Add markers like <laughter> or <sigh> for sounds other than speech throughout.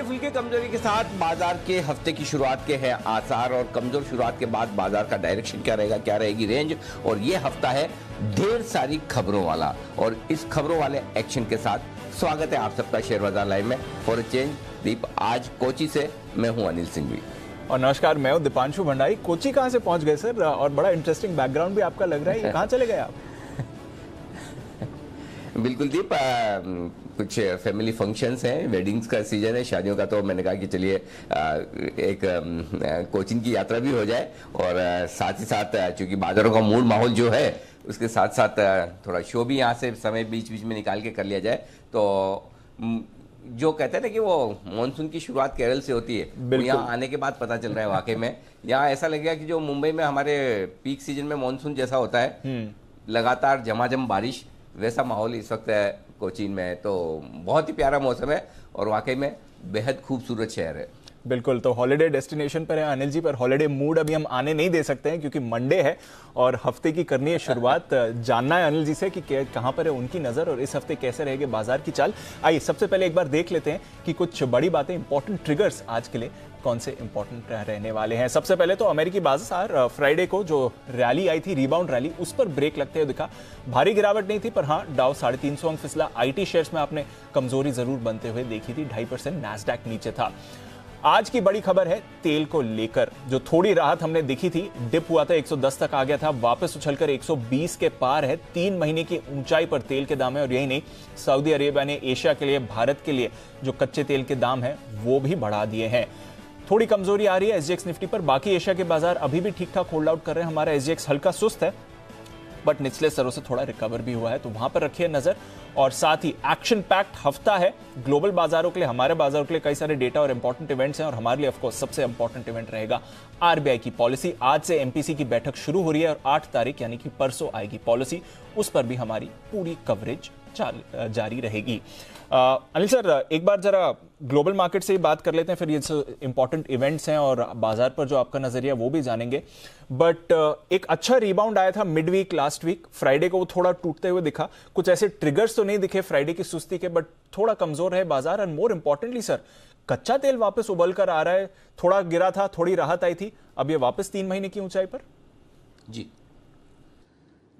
के फुलके कमजोरी के साथ बाजार के हफ्ते की शुरुआत के हैं आसार और कमजोर शुरुआत के बाद बाजार का डायरेक्शन क्या रहेगा क्या रहेगी रेंज और ये हफ्ता है ढेर सारी खबरों वाला और इस खबरों वाले एक्शन के साथ स्वागत है आप सबका शेयर बाजार लाइव में फॉर चेंज दीप आज कोची से मैं हूँ अनिल सिंह सिंघवी और नमस्कार मैं हूँ दीपांशु भंडारी कोची कहाँ से पहुंच गए सर और बड़ा इंटरेस्टिंग बैकग्राउंड भी आपका लग रहा है कहाँ चले गए आप <laughs> बिल्कुल दीप कुछ फैमिली फंक्शंस हैं वेडिंग्स का सीजन है शादियों का तो मैंने कहा कि चलिए एक कोचिंग की यात्रा भी हो जाए और साथ ही साथ चूंकि बाजारों का मूड माहौल जो है उसके साथ साथ थोड़ा शो भी यहाँ से समय बीच बीच में निकाल के कर लिया जाए तो जो कहते हैं ना कि वो मानसून की शुरुआत केरल से होती है यहाँ आने के बाद पता चल रहा है वाकई में यहाँ ऐसा लग गया कि जो मुंबई में हमारे पीक सीजन में मानसून जैसा होता है हम्म। लगातार झमाझम बारिश वैसा माहौल इस वक्त कोचीन में तो बहुत ही प्यारा मौसम है और वाकई में बेहद खूबसूरत शहर है बिल्कुल तो हॉलीडे डेस्टिनेशन पर है अनिल जी पर हॉलीडे मूड अभी हम आने नहीं दे सकते हैं क्योंकि मंडे है और हफ्ते की करनी है शुरुआत <laughs> जानना है अनिल जी से कि कहाँ पर है उनकी नज़र और इस हफ्ते कैसे रहेगी बाजार की चाल आइए सबसे पहले एक बार देख लेते हैं कि कुछ बड़ी बातें इंपॉर्टेंट ट्रिगर्स आज के लिए कौन से इंपॉर्टेंट रहने वाले हैं सबसे पहले तो अमेरिकी बाजार फ्राइडे को जो रैली आई थी रिबाउंड रैली उस पर ब्रेक लगते हुए दिखा भारी गिरावट नहीं थी पर हाँ डाउ साढ़े तीन सौ अंक फिसला आईटी शेयर्स में आपने कमजोरी जरूर बनते हुए देखी थी ढाई परसेंट नैसडैक नीचे था आज की बड़ी खबर है तेल को लेकर जो थोड़ी राहत हमने देखी थी डिप हुआ था 110 तक आ गया था वापस उछलकर 120 के पार है तीन महीने की ऊंचाई पर तेल के दाम है और यही नहीं सऊदी अरेबिया ने एशिया के लिए भारत के लिए जो कच्चे तेल के दाम है वो भी बढ़ा दिए हैं थोड़ी कमजोरी आ रही है एसजीएक्स निफ्टी पर बाकी एशिया के बाजार अभी भी ठीक ठाक होल्ड आउट कर रहे हैं हमारा एसजीएक्स हल्का सुस्त है बट निचले स्तरों से थोड़ा रिकवर भी हुआ है तो वहां पर रखिए नजर और साथ ही एक्शन पैक्ट हफ्ता है ग्लोबल बाजारों के लिए हमारे बाजारों के लिए कई सारे डेटा और इंपॉर्टेंट इवेंट्स हैं और हमारे लिए ऑफकोर्स सबसे इंपॉर्टेंट इवेंट रहेगा आरबीआई की पॉलिसी आज से एमपीसी की बैठक शुरू हो रही है और आठ तारीख यानी कि परसों आएगी पॉलिसी उस पर भी हमारी पूरी कवरेज जारी रहेगी अनिल सर एक बार जरा ग्लोबल मार्केट से ही बात कर लेते हैं फिर ये इंपॉर्टेंट इवेंट्स हैं और बाजार पर जो आपका नजरिया वो भी जानेंगे बट एक अच्छा रिबाउंड आया था mid week last week Friday को वो थोड़ा टूटते हुए दिखा कुछ ऐसे ट्रिगर्स तो नहीं दिखे फ्राइडे की सुस्ती के बट थोड़ा कमजोर है बाजार एंड मोर इंपॉर्टेंटली सर कच्चा तेल वापस उबल कर आ रहा है थोड़ा गिरा था थोड़ी राहत आई थी अब ये वापस तीन महीने की ऊंचाई पर जी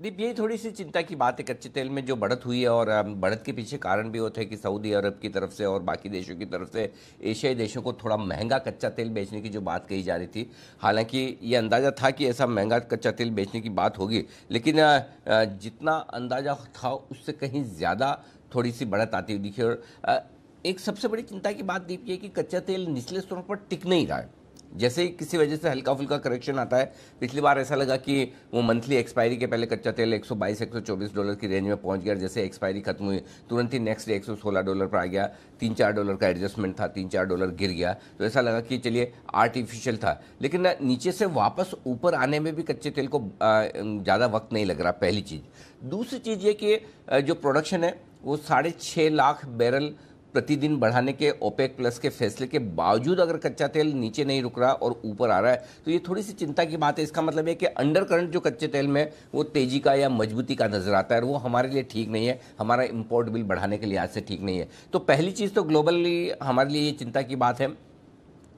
दीप ये थोड़ी सी चिंता की बात है कच्चे तेल में जो बढ़त हुई है और बढ़त के पीछे कारण भी होते हैं कि सऊदी अरब की तरफ से और बाकी देशों की तरफ से एशियाई देशों को थोड़ा महंगा कच्चा तेल बेचने की जो बात कही जा रही थी हालांकि ये अंदाज़ा था कि ऐसा महंगा कच्चा तेल बेचने की बात होगी लेकिन जितना अंदाज़ा था उससे कहीं ज़्यादा थोड़ी सी बढ़त आती हुई दिखी और एक सबसे बड़ी चिंता की बात दीप ये कि कच्चा तेल निचले स्तरों पर टिक नहीं रहा है जैसे ही किसी वजह से हल्का फुल्का करेक्शन आता है पिछली बार ऐसा लगा कि वो मंथली एक्सपायरी के पहले कच्चा तेल 122 124 डॉलर की रेंज में पहुंच गया जैसे एक्सपायरी खत्म हुई तुरंत ही नेक्स्ट डे 116 डॉलर पर आ गया तीन चार डॉलर का एडजस्टमेंट था तीन चार डॉलर गिर गया तो ऐसा लगा कि चलिए आर्टिफिशियल था लेकिन नीचे से वापस ऊपर आने में भी कच्चे तेल को ज़्यादा वक्त नहीं लग रहा पहली चीज़ दूसरी चीज़ ये कि जो प्रोडक्शन है वो साढ़े छः लाख बैरल प्रतिदिन बढ़ाने के ओपेक प्लस के फैसले के बावजूद अगर कच्चा तेल नीचे नहीं रुक रहा और ऊपर आ रहा है तो ये थोड़ी सी चिंता की बात है इसका मतलब है कि अंडर करंट जो कच्चे तेल में वो तेजी का या मजबूती का नजर आता है और वो हमारे लिए ठीक नहीं है हमारा इम्पोर्ट बिल बढ़ाने के लिहाज से ठीक नहीं है तो पहली चीज़ तो ग्लोबली हमारे लिए ये चिंता की बात है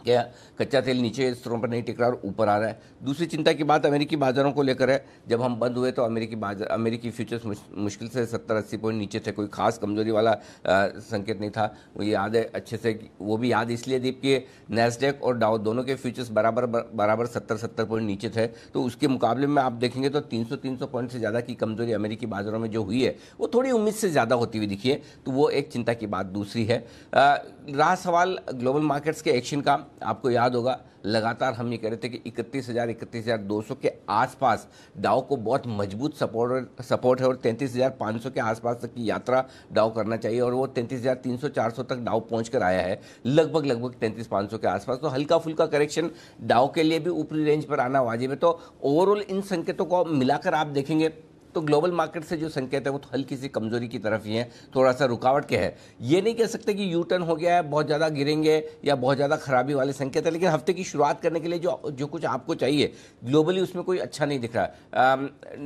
क्या कच्चा तेल नीचे स्तरों पर नहीं टिक रहा और ऊपर आ रहा है दूसरी चिंता की बात अमेरिकी बाज़ारों को लेकर है जब हम बंद हुए तो अमेरिकी बाजार अमेरिकी फ्यूचर्स मुश, मुश्किल से सत्तर अस्सी पॉइंट नीचे थे कोई खास कमजोरी वाला आ, संकेत नहीं था वो याद है अच्छे से वो भी याद इसलिए दीप कि नेस्डेक और डाओ दोनों के फ्यूचर्स बराबर बराबर सत्तर सत्तर पॉइंट नीचे थे तो उसके मुकाबले में आप देखेंगे तो तीन सौ तीन सौ पॉइंट से ज़्यादा की कमजोरी अमेरिकी बाज़ारों में जो हुई है वो थोड़ी उम्मीद से ज़्यादा होती हुई दिखी है तो वो एक चिंता की बात दूसरी है रहा सवाल ग्लोबल मार्केट्स के एक्शन का आपको याद होगा लगातार हम ये कह रहे थे कि इकतीस हज़ार इकतीस हज़ार दो सौ के आसपास डाव को बहुत मजबूत सपोर्ट सपोर्ट है और तैंतीस हज़ार पाँच सौ के आसपास तक की यात्रा डाव करना चाहिए और वो तैंतीस हज़ार तीन सौ चार सौ तक डाव पहुँच कर आया है लगभग लगभग तैंतीस पाँच सौ के आसपास तो हल्का फुल्का करेक्शन डाव के लिए भी ऊपरी रेंज पर आना वाजिब है तो ओवरऑल इन संकेतों को मिलाकर आप देखेंगे तो ग्लोबल मार्केट से जो संकेत है वो तो हल्की सी कमजोरी की तरफ ही है थोड़ा सा रुकावट के है ये नहीं कह सकते कि यू टर्न हो गया है बहुत ज़्यादा गिरेंगे या बहुत ज़्यादा खराबी वाले संकेत है लेकिन हफ्ते की शुरुआत करने के लिए जो जो कुछ आपको चाहिए ग्लोबली उसमें कोई अच्छा नहीं दिख रहा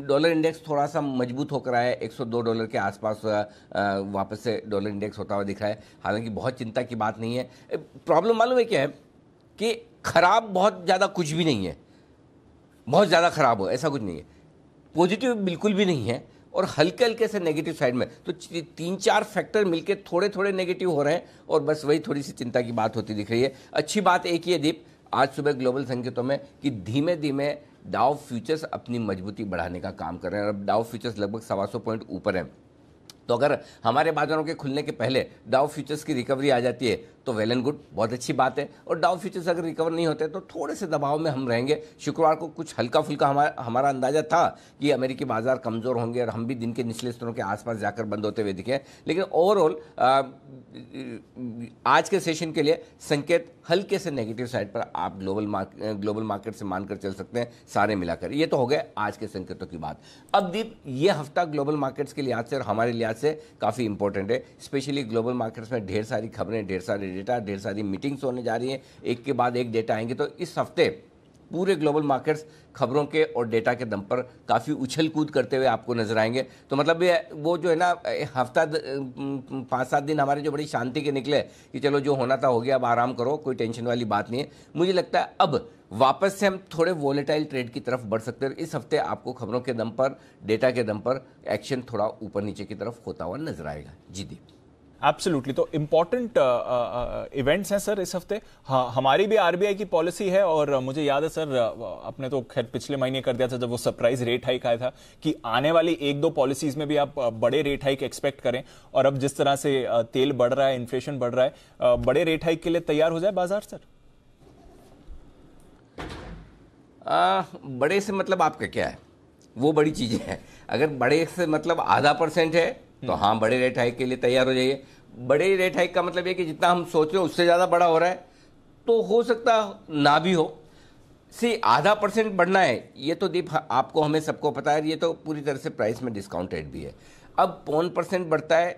डॉलर इंडेक्स थोड़ा सा मजबूत होकर आया एक डॉलर के आसपास वापस से डॉलर इंडेक्स होता हुआ दिख रहा है हालांकि बहुत चिंता की बात नहीं है प्रॉब्लम मालूम है क्या है कि खराब बहुत ज़्यादा कुछ भी नहीं है बहुत ज़्यादा खराब हो ऐसा कुछ नहीं है पॉजिटिव बिल्कुल भी नहीं है और हल्के हल्के से नेगेटिव साइड में तो तीन चार फैक्टर मिलके थोड़े थोड़े नेगेटिव हो रहे हैं और बस वही थोड़ी सी चिंता की बात होती दिख रही है अच्छी बात एक ही है दीप आज सुबह ग्लोबल संकेतों में कि धीमे धीमे डाव फ्यूचर्स अपनी मजबूती बढ़ाने का काम कर रहे हैं और अब डाव फ्यूचर्स लगभग सवा सौ पॉइंट ऊपर हैं तो अगर हमारे बाजारों के खुलने के पहले डाव फ्यूचर्स की रिकवरी आ जाती है तो वेल एंड गुड बहुत अच्छी बात है और डाउ फ्यूचर्स अगर रिकवर नहीं होते तो थोड़े से दबाव में हम रहेंगे शुक्रवार को कुछ हल्का फुल्का हमारा हमारा अंदाजा था कि अमेरिकी बाजार कमज़ोर होंगे और हम भी दिन के निचले स्तरों के आसपास जाकर बंद होते हुए दिखे लेकिन ओवरऑल आज के सेशन के लिए संकेत हल्के से नेगेटिव साइड पर आप ग्लोबल मार्केट ग्लोबल मार्केट से मानकर चल सकते हैं सारे मिलाकर ये तो हो गए आज के संकेतों की बात अब दीप ये हफ्ता ग्लोबल मार्केट्स के लिहाज से और हमारे लिहाज से काफ़ी इंपॉर्टेंट है स्पेशली ग्लोबल मार्केट्स में ढेर सारी खबरें ढेर सारे डेटा ढेर सारी मीटिंग्स होने जा रही हैं एक के बाद एक डेटा आएंगे तो इस हफ्ते पूरे ग्लोबल मार्केट्स खबरों के और डेटा के दम पर काफ़ी उछल कूद करते हुए आपको नजर आएंगे तो मतलब ये वो जो है ना हफ्ता पाँच सात दिन हमारे जो बड़ी शांति के निकले कि चलो जो होना था हो गया अब आराम करो कोई टेंशन वाली बात नहीं है मुझे लगता है अब वापस से हम थोड़े वॉलेटाइल ट्रेड की तरफ बढ़ सकते हैं इस हफ्ते आपको खबरों के दम पर डेटा के दम पर एक्शन थोड़ा ऊपर नीचे की तरफ होता हुआ नजर आएगा जी दीप एब्सोल्युटली तो इम्पॉर्टेंट इवेंट्स uh, uh, हैं सर इस हफ्ते हाँ, हमारी भी आरबीआई की पॉलिसी है और मुझे याद है सर uh, अपने तो खैर पिछले महीने कर दिया था जब वो सरप्राइज रेट हाइक आया था कि आने वाली एक दो पॉलिसीज में भी आप बड़े रेट हाइक एक्सपेक्ट करें और अब जिस तरह से तेल बढ़ रहा है इन्फ्लेशन बढ़ रहा है बड़े रेट हाइक के लिए तैयार हो जाए बाजार सर आ, बड़े से मतलब आपका क्या है वो बड़ी चीज़ें हैं अगर बड़े से मतलब आधा परसेंट है तो हम्म। हाँ बड़े रेट हाइक के लिए तैयार हो जाइए बड़े रेट हाइक का मतलब ये कि जितना हम सोच रहे उससे ज़्यादा बड़ा हो रहा है तो हो सकता ना भी हो सी आधा परसेंट बढ़ना है ये तो दीप हाँ, आपको हमें सबको पता है ये तो पूरी तरह से प्राइस में डिस्काउंटेड भी है अब पौन परसेंट बढ़ता है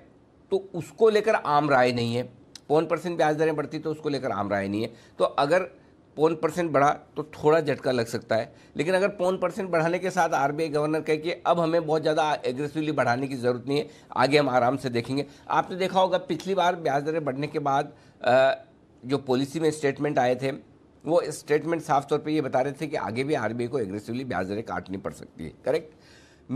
तो उसको लेकर आम राय नहीं है पौन परसेंट ब्याज दरें बढ़ती तो उसको लेकर आम राय नहीं है तो अगर पौन परसेंट बढ़ा तो थोड़ा झटका लग सकता है लेकिन अगर पौन परसेंट बढ़ाने के साथ आर गवर्नर कहे कि अब हमें बहुत ज़्यादा एग्रेसिवली बढ़ाने की ज़रूरत नहीं है आगे हम आराम से देखेंगे आपने देखा होगा पिछली बार ब्याज दरें बढ़ने के बाद जो पॉलिसी में स्टेटमेंट आए थे वो स्टेटमेंट साफ तौर पर ये बता रहे थे कि आगे भी आर को एग्रेसिवली ब्याज दरें काटनी पड़ सकती है करेक्ट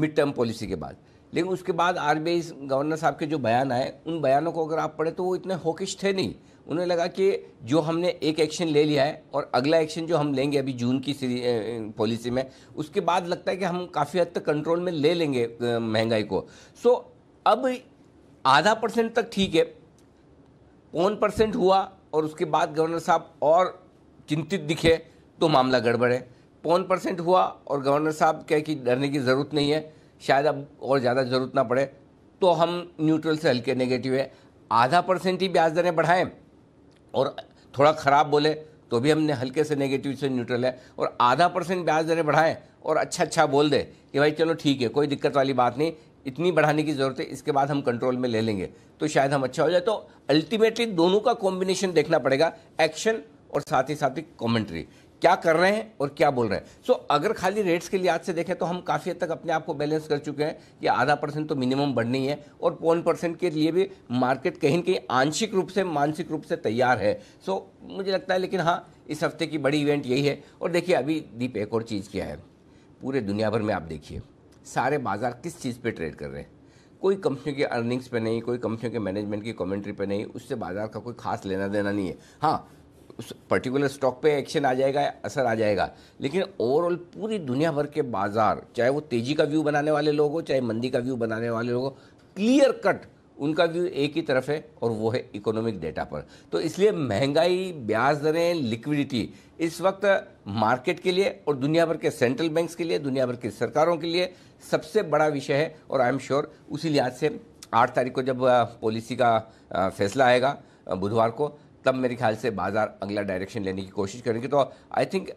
मिड टर्म पॉलिसी के बाद लेकिन उसके बाद आर गवर्नर साहब के जो बयान आए उन बयानों को अगर आप पढ़े तो वो इतने होकिश थे नहीं उन्हें लगा कि जो हमने एक एक्शन ले लिया है और अगला एक्शन जो हम लेंगे अभी जून की पॉलिसी में उसके बाद लगता है कि हम काफ़ी हद तक कंट्रोल में ले लेंगे महंगाई को सो अब आधा परसेंट तक ठीक है पौन परसेंट हुआ और उसके बाद गवर्नर साहब और चिंतित दिखे तो मामला गड़बड़ है पौन परसेंट हुआ और गवर्नर साहब कहे कि डरने की ज़रूरत नहीं है शायद अब और ज़्यादा ज़रूरत ना पड़े तो हम न्यूट्रल से हल्के नेगेटिव है आधा परसेंट ही ब्याज दरें बढ़ाएं और थोड़ा ख़राब बोले तो भी हमने हल्के से नेगेटिव से न्यूट्रल है और आधा परसेंट ब्याज दरें बढ़ाएं और अच्छा अच्छा बोल दे कि भाई चलो ठीक है कोई दिक्कत वाली बात नहीं इतनी बढ़ाने की ज़रूरत है इसके बाद हम कंट्रोल में ले लेंगे तो शायद हम अच्छा हो जाए तो अल्टीमेटली दोनों का कॉम्बिनेशन देखना पड़ेगा एक्शन और साथ ही साथ ही कॉमेंट्री क्या कर रहे हैं और क्या बोल रहे हैं सो so, अगर खाली रेट्स के लिहाज से देखें तो हम काफ़ी हद तक अपने आप को बैलेंस कर चुके हैं कि आधा परसेंट तो मिनिमम बढ़नी है और पौन परसेंट के लिए भी मार्केट कहीं ना कहीं आंशिक रूप से मानसिक रूप से तैयार है सो so, मुझे लगता है लेकिन हाँ इस हफ्ते की बड़ी इवेंट यही है और देखिए अभी दीप एक और चीज़ क्या है पूरे दुनिया भर में आप देखिए सारे बाज़ार किस चीज़ पर ट्रेड कर रहे हैं कोई कंपनी के अर्निंग्स पे नहीं कोई कंपनी के मैनेजमेंट की कमेंट्री पे नहीं उससे बाज़ार का कोई खास लेना देना नहीं है हाँ उस पर्टिकुलर स्टॉक पे एक्शन आ जाएगा असर आ जाएगा लेकिन ओवरऑल पूरी दुनिया भर के बाजार चाहे वो तेजी का व्यू बनाने वाले लोग हो चाहे मंदी का व्यू बनाने वाले लोग हो क्लियर कट उनका व्यू एक ही तरफ है और वो है इकोनॉमिक डेटा पर तो इसलिए महंगाई ब्याज दरें लिक्विडिटी इस वक्त मार्केट के लिए और दुनिया भर के सेंट्रल बैंक्स के लिए दुनिया भर की सरकारों के लिए सबसे बड़ा विषय है और आई एम श्योर उसी लिहाज से आठ तारीख को जब पॉलिसी का फैसला आएगा बुधवार को तब मेरे ख्याल से बाजार अगला डायरेक्शन लेने की कोशिश करेंगे तो आई थिंक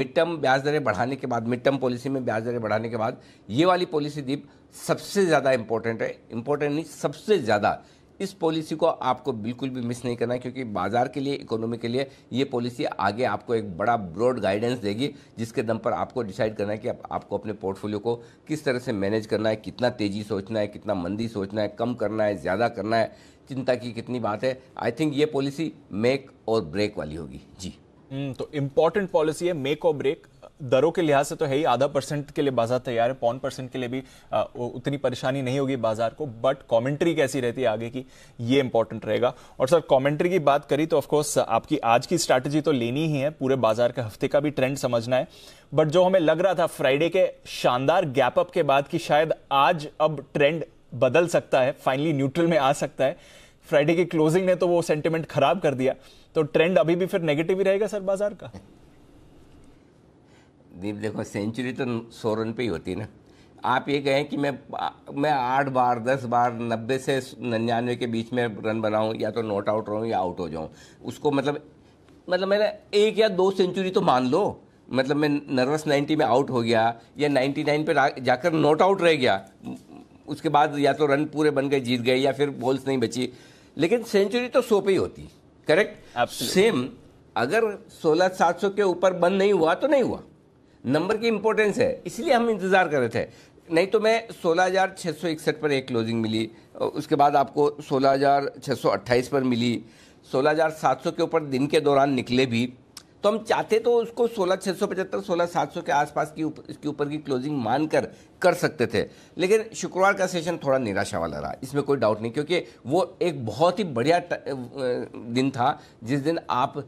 मिड टर्म ब्याज दरें बढ़ाने के बाद मिड टर्म पॉलिसी में ब्याज दरें बढ़ाने के बाद ये वाली पॉलिसी दीप सबसे ज़्यादा इंपॉर्टेंट है इंपॉर्टेंट नहीं सबसे ज़्यादा इस पॉलिसी को आपको बिल्कुल भी मिस नहीं करना क्योंकि बाजार के लिए इकोनॉमी के लिए ये पॉलिसी आगे आपको एक बड़ा ब्रॉड गाइडेंस देगी जिसके दम पर आपको डिसाइड करना है कि आप, आपको अपने पोर्टफोलियो को किस तरह से मैनेज करना है कितना तेज़ी सोचना है कितना मंदी सोचना है कम करना है ज़्यादा करना है चिंता की कितनी बात है आई थिंक ये पॉलिसी मेक और ब्रेक वाली होगी जी हम्म, तो इंपॉर्टेंट पॉलिसी है मेक और ब्रेक दरों के लिहाज से तो है ही आधा परसेंट के लिए बाजार तैयार है पौन परसेंट के लिए भी आ, उतनी परेशानी नहीं होगी बाजार को बट कमेंट्री कैसी रहती है आगे की ये इंपॉर्टेंट रहेगा और सर कमेंट्री की बात करी तो ऑफकोर्स आपकी आज की स्ट्रैटेजी तो लेनी ही है पूरे बाजार के हफ्ते का भी ट्रेंड समझना है बट जो हमें लग रहा था फ्राइडे के शानदार गैप अप के बाद कि शायद आज अब ट्रेंड बदल सकता है फाइनली न्यूट्रल में आ सकता है फ्राइडे की क्लोजिंग ने तो वो सेंटिमेंट खराब कर दिया तो ट्रेंड अभी भी फिर नेगेटिव ही रहेगा सर बाजार का दीप देखो सेंचुरी तो सौ रन पे ही होती है ना आप ये कहें कि मैं मैं आठ बार दस बार नब्बे से निन्यानवे के बीच में रन बनाऊं या तो नॉट आउट रहूं या आउट हो जाऊं उसको मतलब मतलब मैंने एक या दो सेंचुरी तो मान लो मतलब मैं नर्वस 90 में आउट हो गया या 99 पे जाकर नॉट आउट रह गया उसके बाद या तो रन पूरे बन गए जीत गए या फिर बॉल्स नहीं बची लेकिन सेंचुरी तो सो पे ही होती करेक्ट सेम अगर सोलह सात सौ के ऊपर बंद नहीं हुआ तो नहीं हुआ नंबर की इंपॉर्टेंस है इसलिए हम इंतज़ार कर रहे थे नहीं तो मैं सोलह हज़ार छः सौ इकसठ पर एक क्लोजिंग मिली उसके बाद आपको सोलह हज़ार छः सौ अट्ठाईस पर मिली सोलह हज़ार सात सौ के ऊपर दिन के दौरान निकले भी तो हम चाहते तो उसको सोलह छः सौ पचहत्तर सोलह सात सौ के आसपास की उप, इसके ऊपर की क्लोजिंग मानकर कर सकते थे लेकिन शुक्रवार का सेशन थोड़ा निराशा वाला रहा इसमें कोई डाउट नहीं क्योंकि वो एक बहुत ही बढ़िया दिन था जिस दिन आप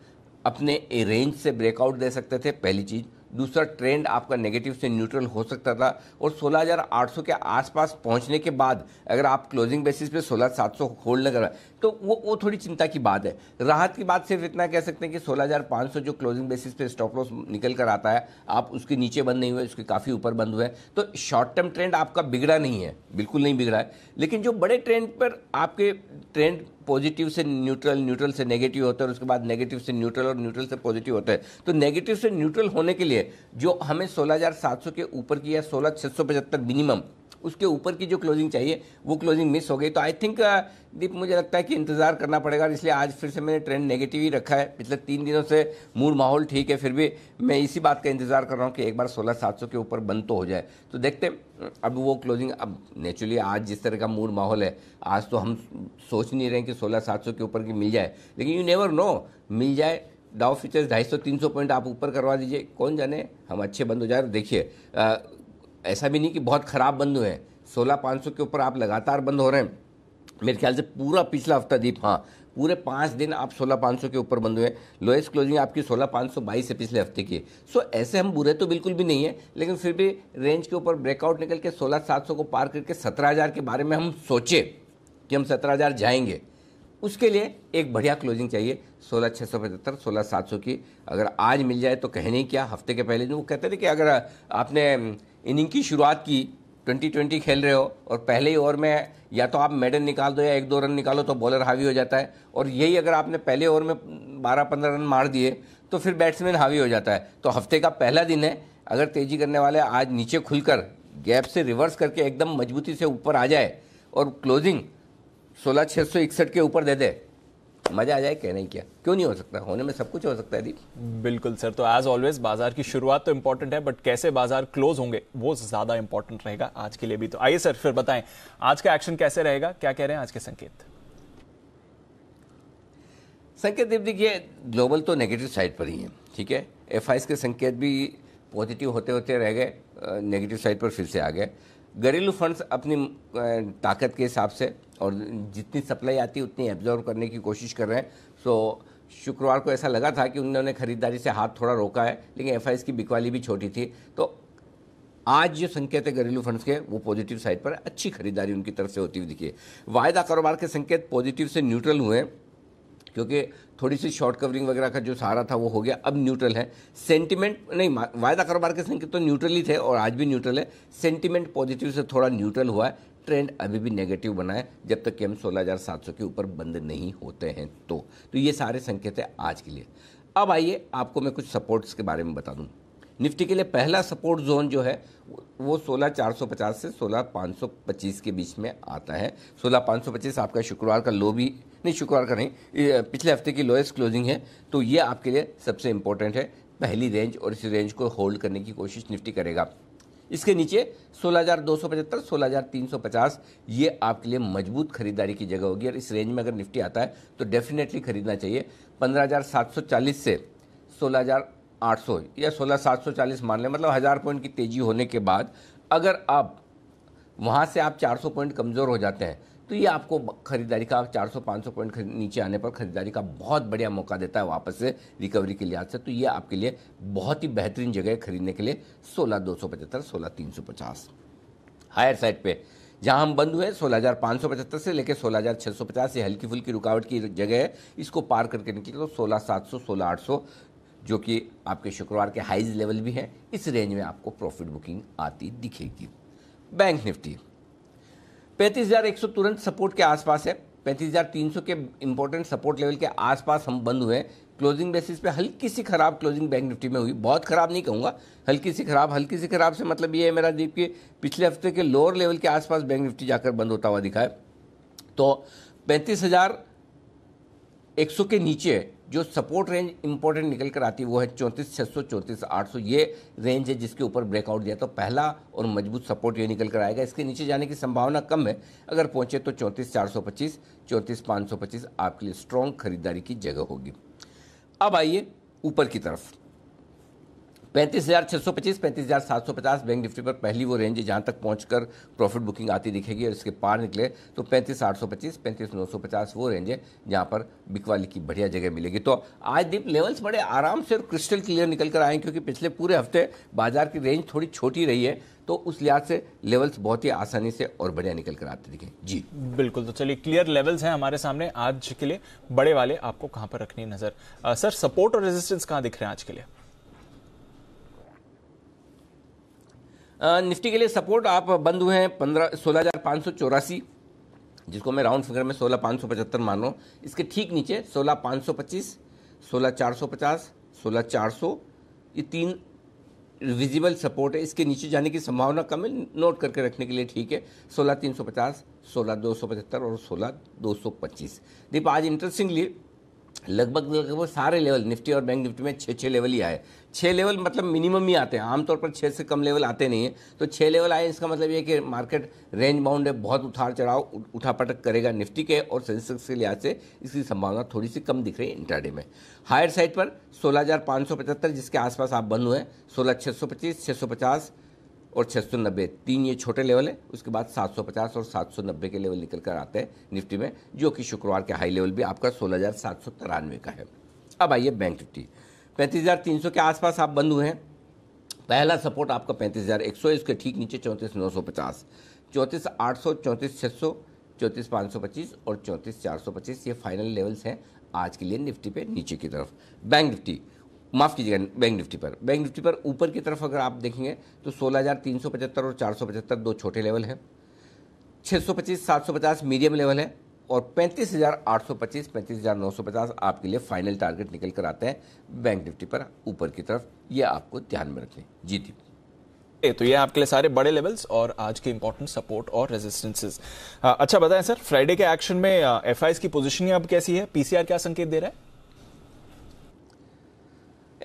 अपने रेंज से ब्रेकआउट दे सकते थे पहली चीज़ दूसरा ट्रेंड आपका नेगेटिव से न्यूट्रल हो सकता था और 16,800 के आसपास पहुंचने के बाद अगर आप क्लोजिंग बेसिस पे 16,700 होल्ड न कर तो वो वो थोड़ी चिंता की बात है राहत की बात सिर्फ इतना कह सकते हैं कि 16,500 जो क्लोजिंग बेसिस पे स्टॉप लॉस निकल कर आता है आप उसके नीचे बंद नहीं हुए उसके काफ़ी ऊपर बंद हुए तो शॉर्ट टर्म ट्रेंड आपका बिगड़ा नहीं है बिल्कुल नहीं बिगड़ा है लेकिन जो बड़े ट्रेंड पर आपके ट्रेंड पॉजिटिव से न्यूट्रल न्यूट्रल से नेगेटिव होता है और उसके बाद नेगेटिव से न्यूट्रल और न्यूट्रल से पॉजिटिव होता है तो नेगेटिव से न्यूट्रल होने के लिए जो हमें सोलह के ऊपर की या सोलह मिनिमम उसके ऊपर की जो क्लोजिंग चाहिए वो क्लोजिंग मिस हो गई तो आई थिंक uh, दीप मुझे लगता है कि इंतज़ार करना पड़ेगा इसलिए आज फिर से मैंने ट्रेंड नेगेटिव ही रखा है पिछले तीन दिनों से मूड माहौल ठीक है फिर भी मैं इसी बात का इंतज़ार कर रहा हूँ कि एक बार सोलह सात सौ के ऊपर बंद तो हो जाए तो देखते अब वो क्लोजिंग अब नेचुरली आज जिस तरह का मूड माहौल है आज तो हम सोच नहीं रहे कि सोलह सात सौ के ऊपर की मिल जाए लेकिन यू नेवर नो मिल जाए डाउ फीचर्स ढाई सौ तीन सौ पॉइंट आप ऊपर करवा दीजिए कौन जाने हम अच्छे बंद हो जाए देखिए uh, ऐसा भी नहीं कि बहुत ख़राब बंद हुए हैं सोलह पाँच सौ के ऊपर आप लगातार बंद हो रहे हैं मेरे ख्याल से पूरा पिछला हफ्ता दीप हाँ पूरे पाँच दिन आप सोलह पाँच सौ के ऊपर बंद हुए लोएस्ट क्लोजिंग आपकी सोलह पाँच सौ बाईस है पिछले हफ्ते की सो ऐसे हम बुरे तो बिल्कुल भी नहीं है लेकिन फिर भी रेंज के ऊपर ब्रेकआउट निकल के सोलह सात सौ को पार करके सत्रह हज़ार के बारे में हम सोचे कि हम सत्रह हज़ार जाएंगे उसके लिए एक बढ़िया क्लोजिंग चाहिए सोलह छः सौ पचहत्तर सोलह सात सौ की अगर आज मिल जाए तो कहने ही क्या हफ्ते के पहले दिन वो कहते थे कि अगर आपने इनिंग की शुरुआत की ट्वेंटी ट्वेंटी खेल रहे हो और पहले ही ओवर में या तो आप मेडल निकाल दो या एक दो रन निकालो तो बॉलर हावी हो जाता है और यही अगर आपने पहले ओवर में बारह पंद्रह रन मार दिए तो फिर बैट्समैन हावी हो जाता है तो हफ्ते का पहला दिन है अगर तेजी करने वाले आज नीचे खुलकर गैप से रिवर्स करके एकदम मजबूती से ऊपर आ जाए और क्लोजिंग सोलह छः सौ इकसठ के ऊपर दे दे मजा आ जाए क्या नहीं क्या क्यों नहीं हो सकता होने में सब कुछ हो सकता है दीप बिल्कुल सर तो एज ऑलवेज बाजार की शुरुआत तो इंपॉर्टेंट है बट कैसे बाजार क्लोज होंगे वो ज्यादा इंपॉर्टेंट रहेगा आज के लिए भी तो आइए सर फिर बताएं आज का एक्शन कैसे रहेगा क्या कह रहे हैं आज के संकेत संकेत देखिए ग्लोबल तो नेगेटिव साइड पर ही है ठीक है एफ के संकेत भी पॉजिटिव होते होते रह गए नेगेटिव साइड पर फिर से आ गए घरेलू फंड्स अपनी ताकत के हिसाब से और जितनी सप्लाई आती है उतनी एब्जॉर्व करने की कोशिश कर रहे हैं सो शुक्रवार को ऐसा लगा था कि उन्होंने खरीदारी से हाथ थोड़ा रोका है लेकिन एफ की बिकवाली भी छोटी थी तो आज जो संकेत है घरेलू फंड्स के वो पॉजिटिव साइड पर अच्छी खरीदारी उनकी तरफ से होती हुई दिखी है वायदा कारोबार के संकेत पॉजिटिव से न्यूट्रल हुए हैं क्योंकि थोड़ी सी शॉर्ट कवरिंग वगैरह का जो सहारा था वो हो गया अब न्यूट्रल है सेंटिमेंट नहीं वायदा कारोबार के संकेत तो न्यूट्रल ही थे और आज भी न्यूट्रल है सेंटिमेंट पॉजिटिव से थोड़ा न्यूट्रल हुआ है ट्रेंड अभी भी नेगेटिव बना है जब तक कि हम सोलह के ऊपर बंद नहीं होते हैं तो तो ये सारे संकेत है आज के लिए अब आइए आपको मैं कुछ सपोर्ट्स के बारे में बता दूँ निफ्टी के लिए पहला सपोर्ट जोन जो है वो 16,450 से 16,525 के बीच में आता है 16,525 आपका शुक्रवार का लो भी नहीं शुक्रवार का नहीं पिछले हफ्ते की लोएस्ट क्लोजिंग है तो ये आपके लिए सबसे इंपॉर्टेंट है पहली रेंज और इस रेंज को होल्ड करने की कोशिश निफ्टी करेगा इसके नीचे 16,275, 16,350 ये आपके लिए मजबूत खरीदारी की जगह होगी और इस रेंज में अगर निफ्टी आता है तो डेफिनेटली खरीदना चाहिए 15,740 से 16,800 या 16,740 मान लें मतलब हज़ार पॉइंट की तेज़ी होने के बाद अगर आप वहाँ से आप 400 पॉइंट कमज़ोर हो जाते हैं तो ये आपको खरीदारी का 400-500 पॉइंट नीचे आने पर खरीदारी का बहुत बढ़िया मौका देता है वापस से रिकवरी के लिहाज से तो ये आपके लिए बहुत ही बेहतरीन जगह है खरीदने के लिए सोलह दो सौ पचहत्तर सोलह तीन सौ पचास हायर साइड पे जहां हम बंद हुए पचहत्तर से लेकर पचास से हल्की फुल्की रुकावट की जगह है इसको पार करके निकले तो आठ सौ जो कि आपके शुक्रवार के हाइज लेवल भी हैं इस रेंज में आपको प्रॉफिट बुकिंग आती दिखेगी बैंक निफ्टी पैंतीस हज़ार एक सौ तुरंत सपोर्ट के आसपास है पैंतीस हज़ार तीन सौ के इंपॉर्टेंट सपोर्ट लेवल के आसपास हम बंद हुए हैं क्लोजिंग बेसिस पे हल्की सी खराब क्लोजिंग बैंक निफ्टी में हुई बहुत ख़राब नहीं कहूँगा हल्की सी खराब हल्की सी खराब से मतलब ये है मेरा दीप कि पिछले हफ्ते के लोअर लेवल के आसपास बैंक निफ्टी जाकर बंद होता हुआ दिखा है तो पैंतीस हज़ार एक सौ के नीचे जो सपोर्ट रेंज इंपॉर्टेंट निकल कर आती है वो है चौंतीस छः सौ चौंतीस आठ सौ ये रेंज है जिसके ऊपर ब्रेकआउट दिया तो पहला और मजबूत सपोर्ट ये निकल कर आएगा इसके नीचे जाने की संभावना कम है अगर पहुंचे तो चौंतीस चार सौ पच्चीस चौंतीस पाँच सौ पच्चीस आपके लिए स्ट्रॉन्ग खरीदारी की जगह होगी अब आइए ऊपर की तरफ पैंतीस हज़ार छः सौ पच्चीस पैंतीस हज़ार सात सौ पचास बैंक निफ्टी पर पहली वो रेंज जहाँ तक पहुँच कर प्रॉफिट बुकिंग आती दिखेगी और इसके पार निकले तो पैंतीस आठ सौ पच्चीस पैंतीस नौ सौ पचास वो रेंज है जहाँ पर बिकवाली की बढ़िया जगह मिलेगी तो आज दीप लेवल्स बड़े आराम से और क्रिस्टल क्लियर निकल कर आए क्योंकि पिछले पूरे हफ्ते बाजार की रेंज थोड़ी छोटी रही है तो उस लिहाज से लेवल्स बहुत ही आसानी से और बढ़िया निकल कर आते दिखे जी बिल्कुल तो चलिए क्लियर लेवल्स हैं हमारे सामने आज के लिए बड़े वाले आपको कहाँ पर रखनी नज़र सर सपोर्ट और रेजिस्टेंस कहाँ दिख रहे हैं आज के लिए निफ्टी के लिए सपोर्ट आप बंद हुए हैं पंद्रह सोलह हज़ार पाँच सौ चौरासी जिसको मैं राउंड फिगर में सोलह पाँच सौ पचहत्तर मान रहा हूँ इसके ठीक नीचे सोलह पाँच सौ पच्चीस सोलह चार सौ पचास सोलह चार सौ ये तीन विजिबल सपोर्ट है इसके नीचे जाने की संभावना कम है नोट करके रखने के लिए ठीक है सोलह तीन सौ पचास सोलह दो सौ पचहत्तर और सोलह दो सौ पच्चीस देखो आज इंटरेस्टिंगली लगभग लगभग सारे लेवल निफ्टी और बैंक निफ्टी में छः छः लेवल ही आए छः लेवल मतलब मिनिमम ही आते हैं आमतौर पर छः से कम लेवल आते नहीं हैं तो छः लेवल आए इसका मतलब ये कि मार्केट रेंज बाउंड है बहुत उठार चढ़ाव उठापटक करेगा निफ्टी के और सेंसेक्स के लिहाज से इसकी संभावना थोड़ी सी कम दिख रही है इंटरडे में हायर साइड पर सोलह जिसके आसपास आप बंद हुए हैं सोलह छः सौ पच्चीस छः सौ पचास और तीन ये छोटे लेवल है उसके बाद सात सौ पचास और सात सौ नब्बे के लेवल निकल कर आते हैं निफ्टी में जो कि शुक्रवार के हाई लेवल भी आपका सोलह हजार सात सौ तिरानवे का है अब आइए बैंक निफ्टी पैंतीस हज़ार तीन सौ के आसपास आप बंद हुए हैं पहला सपोर्ट आपका पैंतीस हज़ार एक सौ इसके ठीक नीचे चौंतीस नौ सौ पचास चौंतीस आठ सौ चौंतीस छः सौ चौंतीस पाँच सौ पच्चीस और चौंतीस चार सौ पच्चीस ये फाइनल लेवल्स हैं आज के लिए निफ्टी पे नीचे की तरफ बैंक निफ्टी माफ़ कीजिएगा बैंक निफ्टी पर बैंक निफ्टी पर ऊपर की तरफ अगर आप देखेंगे तो सोलह और चार दो छोटे लेवल हैं छः सौ मीडियम लेवल है और 35,825, 35,950 आपके लिए फाइनल टारगेट निकल कर आते हैं बैंक निफ्टी पर ऊपर की तरफ ये आपको ध्यान में रखें जी दीप तो ये आपके लिए सारे बड़े लेवल्स और आज के इंपॉर्टेंट सपोर्ट और रेजिस्टेंसेज अच्छा बताएं सर फ्राइडे के एक्शन में एफ की पोजिशन अब कैसी है पीसीआर क्या संकेत दे रहा है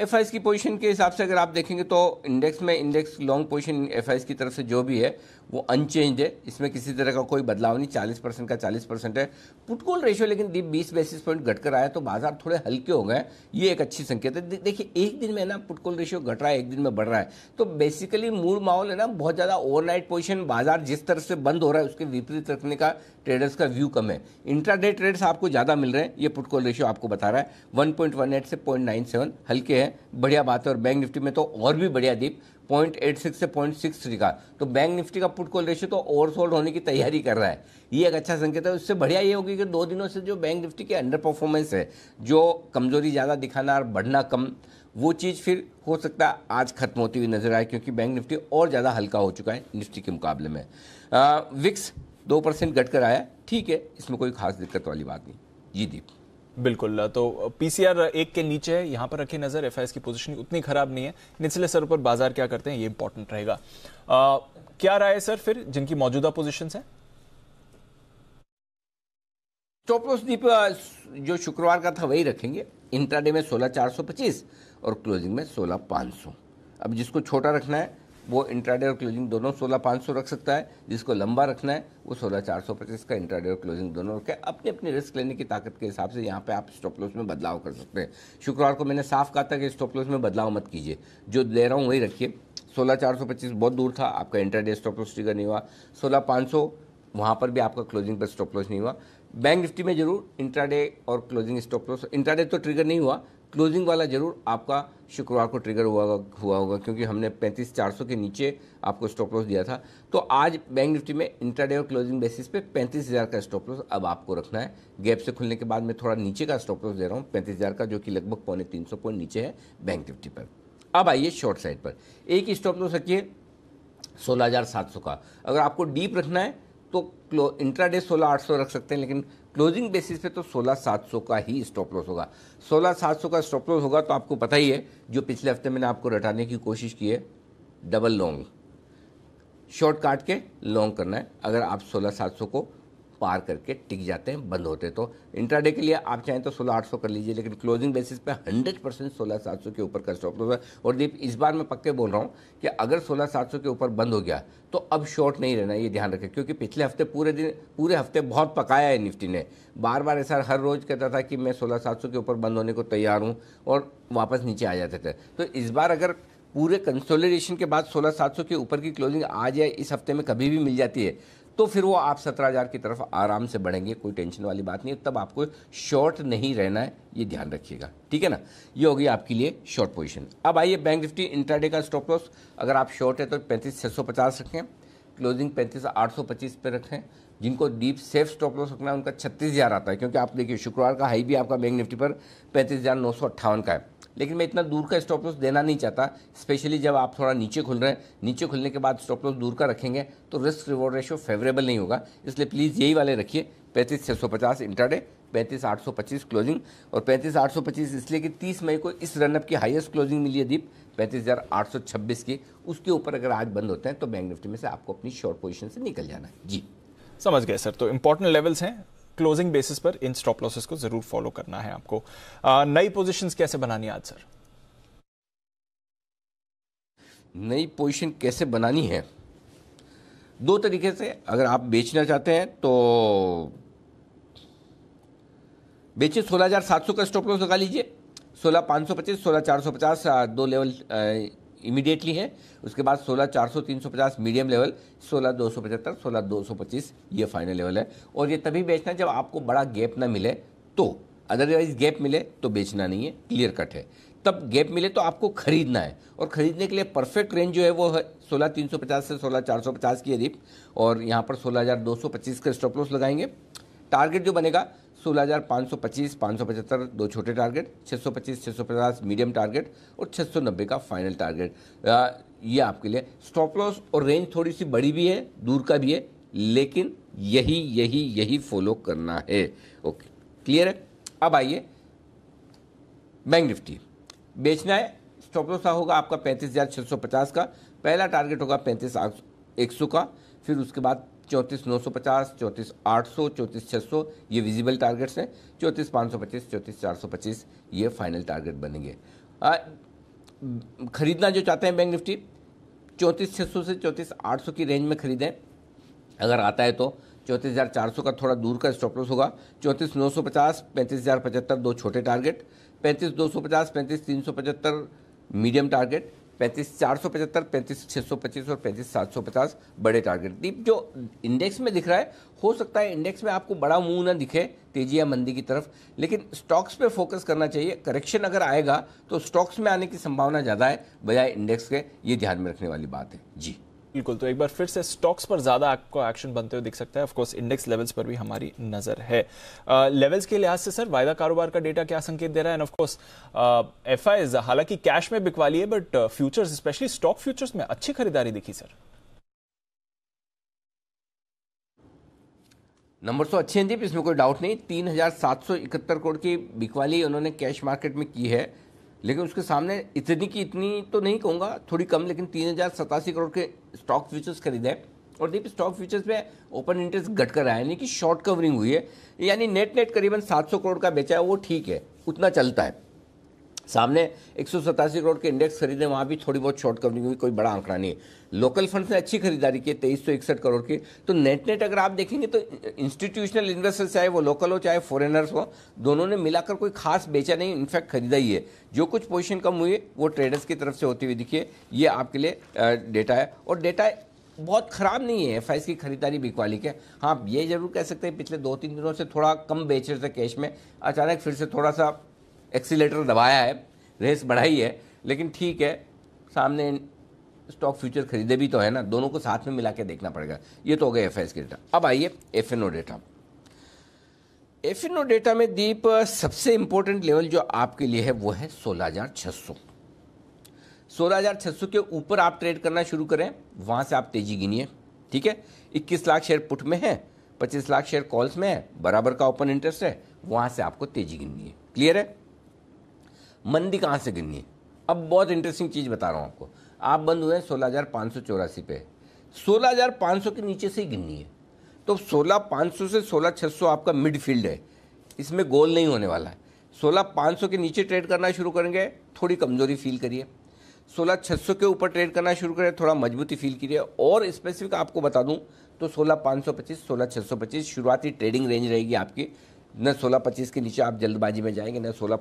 एफ की पोजीशन के हिसाब से अगर आप देखेंगे तो इंडेक्स में इंडेक्स लॉन्ग पोजीशन एफ की तरफ से जो भी है वो अनचेंज है इसमें किसी तरह का कोई बदलाव नहीं चालीस परसेंट का चालीस परसेंट है पुटकोल रेशियो लेकिन दीप बीस बेसिस पॉइंट घटकर आया तो बाजार थोड़े हल्के हो गए ये एक अच्छी संकेत है देखिए एक दिन में ना पुटकोल रेशियो घट रहा है एक दिन में बढ़ रहा है तो बेसिकली मूड माहौल है ना बहुत ज़्यादा ओवरनाइट पोजिशन बाजार जिस तरह से बंद हो रहा है उसके विपरीत रखने का ट्रेडर्स का व्यू कम है इंट्राडे ट्रेड्स आपको ज़्यादा मिल रहे हैं ये पुटकोल रेशियो आपको बता रहा है वन से पॉइंट हल्के हैं है बढ़िया बात है और बैंक निफ्टी में तो और भी बढ़िया दीप पॉइंट से पॉइंट का तो बैंक निफ्टी का पुट कॉल रेशियो तो ओवरसोल्ड होने की तैयारी कर रहा है ये एक अच्छा संकेत है उससे बढ़िया ये होगी कि दो दिनों से जो बैंक निफ्टी के अंडर परफॉर्मेंस है जो कमजोरी ज़्यादा दिखाना और बढ़ना कम वो चीज़ फिर हो सकता है आज खत्म होती हुई नजर आए क्योंकि बैंक निफ्टी और ज़्यादा हल्का हो चुका है निफ्टी के मुकाबले में विक्स दो परसेंट घट आया ठीक है इसमें कोई खास दिक्कत वाली बात नहीं जी दीप बिल्कुल तो पीसीआर एक के नीचे है यहां पर रखी नजर एफ की पोजीशन उतनी खराब नहीं है निचले स्तर पर बाजार क्या करते हैं ये इंपॉर्टेंट रहेगा आ, क्या राय है सर फिर जिनकी मौजूदा पोजिशन है स्टॉप दीप जो शुक्रवार का था वही रखेंगे इंट्राडे में सोलह चार सौ पच्चीस और क्लोजिंग में सोलह पांच सौ अब जिसको छोटा रखना है वो इंट्राडे और क्लोजिंग दोनों सोलह पाँच सौ रख सकता है जिसको लंबा रखना है वो सोलह चार सौ पच्चीस का इंट्राडे और क्लोजिंग दोनों रखे अपने अपने रिस्क लेने की ताकत के हिसाब से यहाँ पे आप स्टॉप लॉस में बदलाव कर सकते हैं शुक्रवार को मैंने साफ कहा था कि स्टॉप लॉस में बदलाव मत कीजिए जो दे रहा हूँ वही रखिए सोलह चार सौ पच्चीस बहुत दूर था आपका इंट्राडे स्टॉप लॉस ट्रिगर नहीं हुआ सोलह पाँच सौ वहाँ पर भी आपका क्लोजिंग पर स्टॉप लॉस नहीं हुआ बैंक निफ्टी में जरूर इंट्राडे और क्लोजिंग स्टॉप लॉस इंट्राडे तो ट्रिगर नहीं हुआ क्लोजिंग वाला ज़रूर आपका शुक्रवार को ट्रिगर हुआ हुआ होगा क्योंकि हमने पैंतीस चार सौ के नीचे आपको स्टॉप लॉस दिया था तो आज बैंक निफ्टी में इंटरडे और क्लोजिंग बेसिस पे पैंतीस हज़ार का स्टॉप लॉस अब आपको रखना है गैप से खुलने के बाद मैं थोड़ा नीचे का स्टॉप लॉस दे रहा हूँ पैंतीस हज़ार का जो कि लगभग पौने तीन सौ पॉइंट नीचे है बैंक निफ्टी पर अब आइए शॉर्ट साइड पर एक ही स्टॉप लॉस रखिए सोलह हज़ार सात सौ का अगर आपको डीप रखना है तो इंट्राडे सोलह आठ सौ रख सकते हैं लेकिन क्लोजिंग बेसिस पे तो सोलह सात सौ का ही स्टॉप लॉस होगा सोलह सात सौ का स्टॉप लॉस होगा तो आपको पता ही है जो पिछले हफ्ते मैंने आपको रटाने की कोशिश की है डबल लॉन्ग शॉर्ट काट के लॉन्ग करना है अगर आप सोलह सात सौ को पार करके टिक जाते हैं बंद होते तो इंट्राडे के लिए आप चाहें तो सोलह आठ सौ कर लीजिए लेकिन क्लोजिंग बेसिस पे हंड्रेड परसेंट सोलह सात सौ के ऊपर का स्टॉप लॉस है और दीप इस बार मैं पक्के बोल रहा हूँ कि अगर सोलह सात सौ के ऊपर बंद हो गया तो अब शॉर्ट नहीं रहना ये ध्यान रखें क्योंकि पिछले हफ्ते पूरे दिन पूरे हफ्ते बहुत पकाया है निफ्टी ने बार बार ऐसा हर रोज़ कहता था कि मैं सोलह सात सौ के ऊपर बंद होने को तैयार हूँ और वापस नीचे आ जाते थे तो इस बार अगर पूरे कंसोलिडेशन के बाद सोलह सात सौ के ऊपर की क्लोजिंग आज या इस हफ्ते में कभी भी मिल जाती है तो फिर वो आप सत्रह हज़ार की तरफ आराम से बढ़ेंगे कोई टेंशन वाली बात नहीं है तब आपको शॉर्ट नहीं रहना है ये ध्यान रखिएगा ठीक है ना ये होगी आपके लिए शॉर्ट पोजीशन अब आइए बैंक निफ्टी इंट्राडे का स्टॉप लॉस अगर आप शॉर्ट है तो पैंतीस छः सौ पचास रखें क्लोजिंग पैंतीस आठ सौ पच्चीस पे रखें जिनको डीप सेफ स्टॉप लॉस रखना है उनका छत्तीस हज़ार आता है क्योंकि आप देखिए शुक्रवार का हाई भी आपका बैंक निफ्टी पर पैंतीस हज़ार नौ सौ अट्ठावन का है लेकिन मैं इतना दूर का स्टॉप लॉस देना नहीं चाहता स्पेशली जब आप थोड़ा नीचे खुल रहे हैं नीचे खुलने के बाद स्टॉप लॉस दूर का रखेंगे तो रिस्क रिवॉर्ड रेशियो फेवरेबल नहीं होगा इसलिए प्लीज़ यही वाले रखिए पैंतीस छः सौ पचास इंटरडे पैंतीस आठ सौ पच्चीस क्लोजिंग और पैंतीस आठ सौ पच्चीस इसलिए कि तीस मई को इस रनअप की हाईएस्ट क्लोजिंग मिली है दीप पैंतीस हज़ार आठ सौ छब्बीस की उसके ऊपर अगर आज बंद होते हैं तो बैंक निफ्टी में से आपको अपनी शॉर्ट पोजीशन से निकल जाना है जी समझ गए सर तो इंपॉर्टेंट लेवल्स हैं क्लोजिंग बेसिस पर इन स्टॉप लॉसेस को जरूर फॉलो करना है आपको नई पोजिशन कैसे बनानी आज सर नई पोजिशन कैसे बनानी है दो तरीके से अगर आप बेचना चाहते हैं तो बेचिए सोलह हज़ार सात सौ का स्टॉप लॉस लगा लीजिए सोलह पाँच सौ पच्चीस सोलह चार सौ पचास दो लेवल इमीडिएटली है उसके बाद 16 400 350 मीडियम लेवल 16 दो सौ पचहत्तर सोलह दो सौ पच्चीस ये फाइनल लेवल है और ये तभी बेचना जब आपको बड़ा गैप ना मिले तो अदरवाइज गैप मिले तो बेचना नहीं है क्लियर कट है तब गैप मिले तो आपको खरीदना है और खरीदने के लिए परफेक्ट रेंज जो है वो है सोलह तीन सौ पचास से सोलह चार सौ पचास की रिप और यहाँ पर सोलह हज़ार दो सौ पच्चीस का स्टॉप लॉस लगाएंगे टारगेट जो बनेगा सोलह हज़ार पाँच सौ पच्चीस पाँच सौ पचहत्तर दो छोटे टारगेट 625, सौ पच्चीस सौ पचास मीडियम टारगेट और 690 सौ नब्बे का फाइनल टारगेट ये आपके लिए स्टॉप लॉस और रेंज थोड़ी सी बड़ी भी है दूर का भी है लेकिन यही यही यही फॉलो करना है ओके क्लियर है अब आइए बैंक निफ्टी बेचना है स्टॉप लॉस होगा आपका पैंतीस हज़ार सौ पचास का पहला टारगेट होगा पैंतीस एक सौ का फिर उसके बाद चौंतीस नौ सौ पचास चौंतीस आठ सौ चौंतीस छः सौ ये विजिबल टारगेट्स हैं चौंतीस पाँच सौ पच्चीस चौंतीस चार सौ पच्चीस ये फाइनल टारगेट बनेंगे खरीदना जो चाहते हैं बैंक निफ्टी चौंतीस छः सौ से चौंतीस आठ सौ की रेंज में खरीदें अगर आता है तो चौंतीस हज़ार चार सौ का थोड़ा दूर का स्टॉप लॉस होगा चौंतीस नौ सौ पचास पैंतीस हज़ार पचहत्तर दो छोटे टारगेट पैंतीस दो सौ पचास पैंतीस तीन सौ पचहत्तर मीडियम टारगेट पैंतीस चार सौ पचहत्तर पैंतीस छः सौ पच्चीस और पैंतीस सात सौ पचास बड़े टारगेट दीप जो इंडेक्स में दिख रहा है हो सकता है इंडेक्स में आपको बड़ा मुंह ना दिखे तेजी या मंदी की तरफ लेकिन स्टॉक्स पे फोकस करना चाहिए करेक्शन अगर आएगा तो स्टॉक्स में आने की संभावना ज़्यादा है बजाय इंडेक्स के ये ध्यान में रखने वाली बात है जी बिल्कुल तो एक बार फिर से स्टॉक्स पर ज़्यादा आपको एक्शन बनते हुए दिख सकता है ऑफ कोर्स इंडेक्स लेवल्स पर भी हमारी नज़र है लेवल्स uh, के लिहाज से सर वायदा कारोबार का डेटा क्या संकेत दे रहा है एंड ऑफकोर्स एफ आईज हालांकि कैश में बिकवा लिए but futures specially stock futures में अच्छी खरीदारी दिखी सर नंबर तो अच्छे हैं जी इसमें कोई डाउट नहीं तीन करोड़ की बिकवाली उन्होंने कैश मार्केट में की है लेकिन उसके सामने इतनी की इतनी तो नहीं कहूँगा थोड़ी कम लेकिन तीन हज़ार सतासी करोड़ के स्टॉक फ्यूचर्स खरीदे और देखिए स्टॉक फ्यूचर्स में ओपन इंटरेस्ट घट कर आया यानी कि शॉर्ट कवरिंग हुई है यानी नेट नेट करीबन सौ करोड़ का बेचा है वो ठीक है उतना चलता है सामने एक करोड़ के इंडेक्स खरीदे वहाँ भी थोड़ी बहुत शॉर्ट कवरिंग हुई कोई बड़ा आंकड़ा नहीं है लोकल फंड्स ने अच्छी खरीदारी की तेईस सौ इकसठ करोड़ की तो नेट नेट अगर आप देखेंगे तो इंस्टीट्यूशनल इन्वेस्टर चाहे वो लोकल हो चाहे फॉरेनर्स हो दोनों ने मिलाकर कोई खास बेचा नहीं इनफैक्ट खरीदा ही है जो कुछ पोजिशन कम हुई है वो ट्रेडर्स की तरफ से होती हुई दिखिए ये आपके लिए डेटा है और डेटा बहुत ख़राब नहीं है एफ की खरीदारी बिकवाली के हाँ आप ये जरूर कह सकते हैं पिछले दो तीन दिनों से थोड़ा कम बेचे थे कैश में अचानक फिर से थोड़ा सा एक्सीटर दबाया है रेस बढ़ाई है लेकिन ठीक है सामने स्टॉक फ्यूचर खरीदे भी तो है ना दोनों को साथ में मिला के देखना पड़ेगा ये तो हो गया एफ एस के डेटा अब आइए F N O data F N O data में दीप सबसे इंपॉर्टेंट लेवल जो आपके लिए है वो है 16,600 सौ के ऊपर आप ट्रेड करना शुरू करें वहाँ से आप तेजी गिनिए ठीक है इक्कीस लाख शेयर पुट में है पच्चीस लाख शेयर कॉल्स में है बराबर का ओपन इंटरेस्ट है वहाँ से आपको तेजी गिननी है क्लियर है मंदी कहाँ से गिननी है अब बहुत इंटरेस्टिंग चीज़ बता रहा हूँ आपको आप बंद हुए हैं सोलह हज़ार पाँच सौ चौरासी पे सोलह हज़ार पाँच सौ के नीचे से ही गिननी है तो सोलह पाँच सौ से सोलह सौ आपका मिडफील्ड है इसमें गोल नहीं होने वाला है सोलह पाँच सौ के नीचे ट्रेड करना शुरू करेंगे थोड़ी कमज़ोरी फील करिए सोलह छः सौ के ऊपर ट्रेड करना शुरू करें थोड़ा मजबूती फील करिए और स्पेसिफिक आपको बता दूं तो सोलह पाँच सौ पच्चीस सोलह छः सौ पच्चीस शुरुआती ट्रेडिंग रेंज रहेगी आपकी न सोलह पच्चीस के नीचे आप जल्दबाजी में जाएंगे न सोलह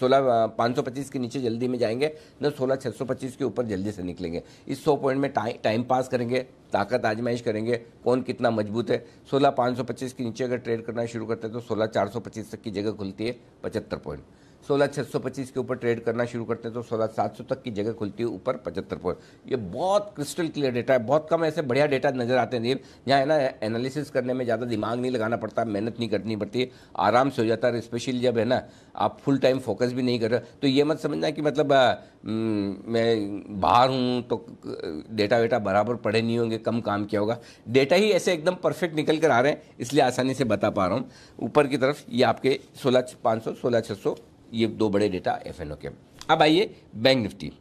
सोलह पाँच सौ पच्चीस के नीचे जल्दी में जाएंगे न सोलह छः सौ पच्चीस के ऊपर जल्दी से निकलेंगे इस सौ पॉइंट में टाइम टाइम पास करेंगे ताकत आजमाइश करेंगे कौन कितना मजबूत है सोलह पाँच सौ पच्चीस के नीचे अगर ट्रेड करना शुरू करते हैं तो सोलह चार सौ पच्चीस तक की जगह खुलती है पचहत्तर पॉइंट सोलह छः सौ पच्चीस के ऊपर ट्रेड करना शुरू करते हैं तो सोलह सात सौ तक की जगह खुलती है ऊपर पचहत्तर पॉइंट ये बहुत क्रिस्टल क्लियर डेटा है बहुत कम ऐसे बढ़िया डेटा नजर आते हैं जहाँ है ना एनालिसिस करने में ज़्यादा दिमाग नहीं लगाना पड़ता मेहनत नहीं करनी पड़ती आराम से हो जाता है स्पेशली जब है ना आप फुल टाइम फोकस भी नहीं कर रहे तो ये मत समझना कि मतलब आ, हम्म, मैं बाहर हूँ तो डेटा वेटा बराबर पढ़े नहीं होंगे कम काम किया होगा डेटा ही ऐसे एकदम परफेक्ट निकल कर आ रहे हैं इसलिए आसानी से बता पा रहा हूँ ऊपर की तरफ ये आपके सोलह पाँच सौ सोलह छः सौ ये दो बड़े डेटा एफ के अब आइए बैंक निफ्टी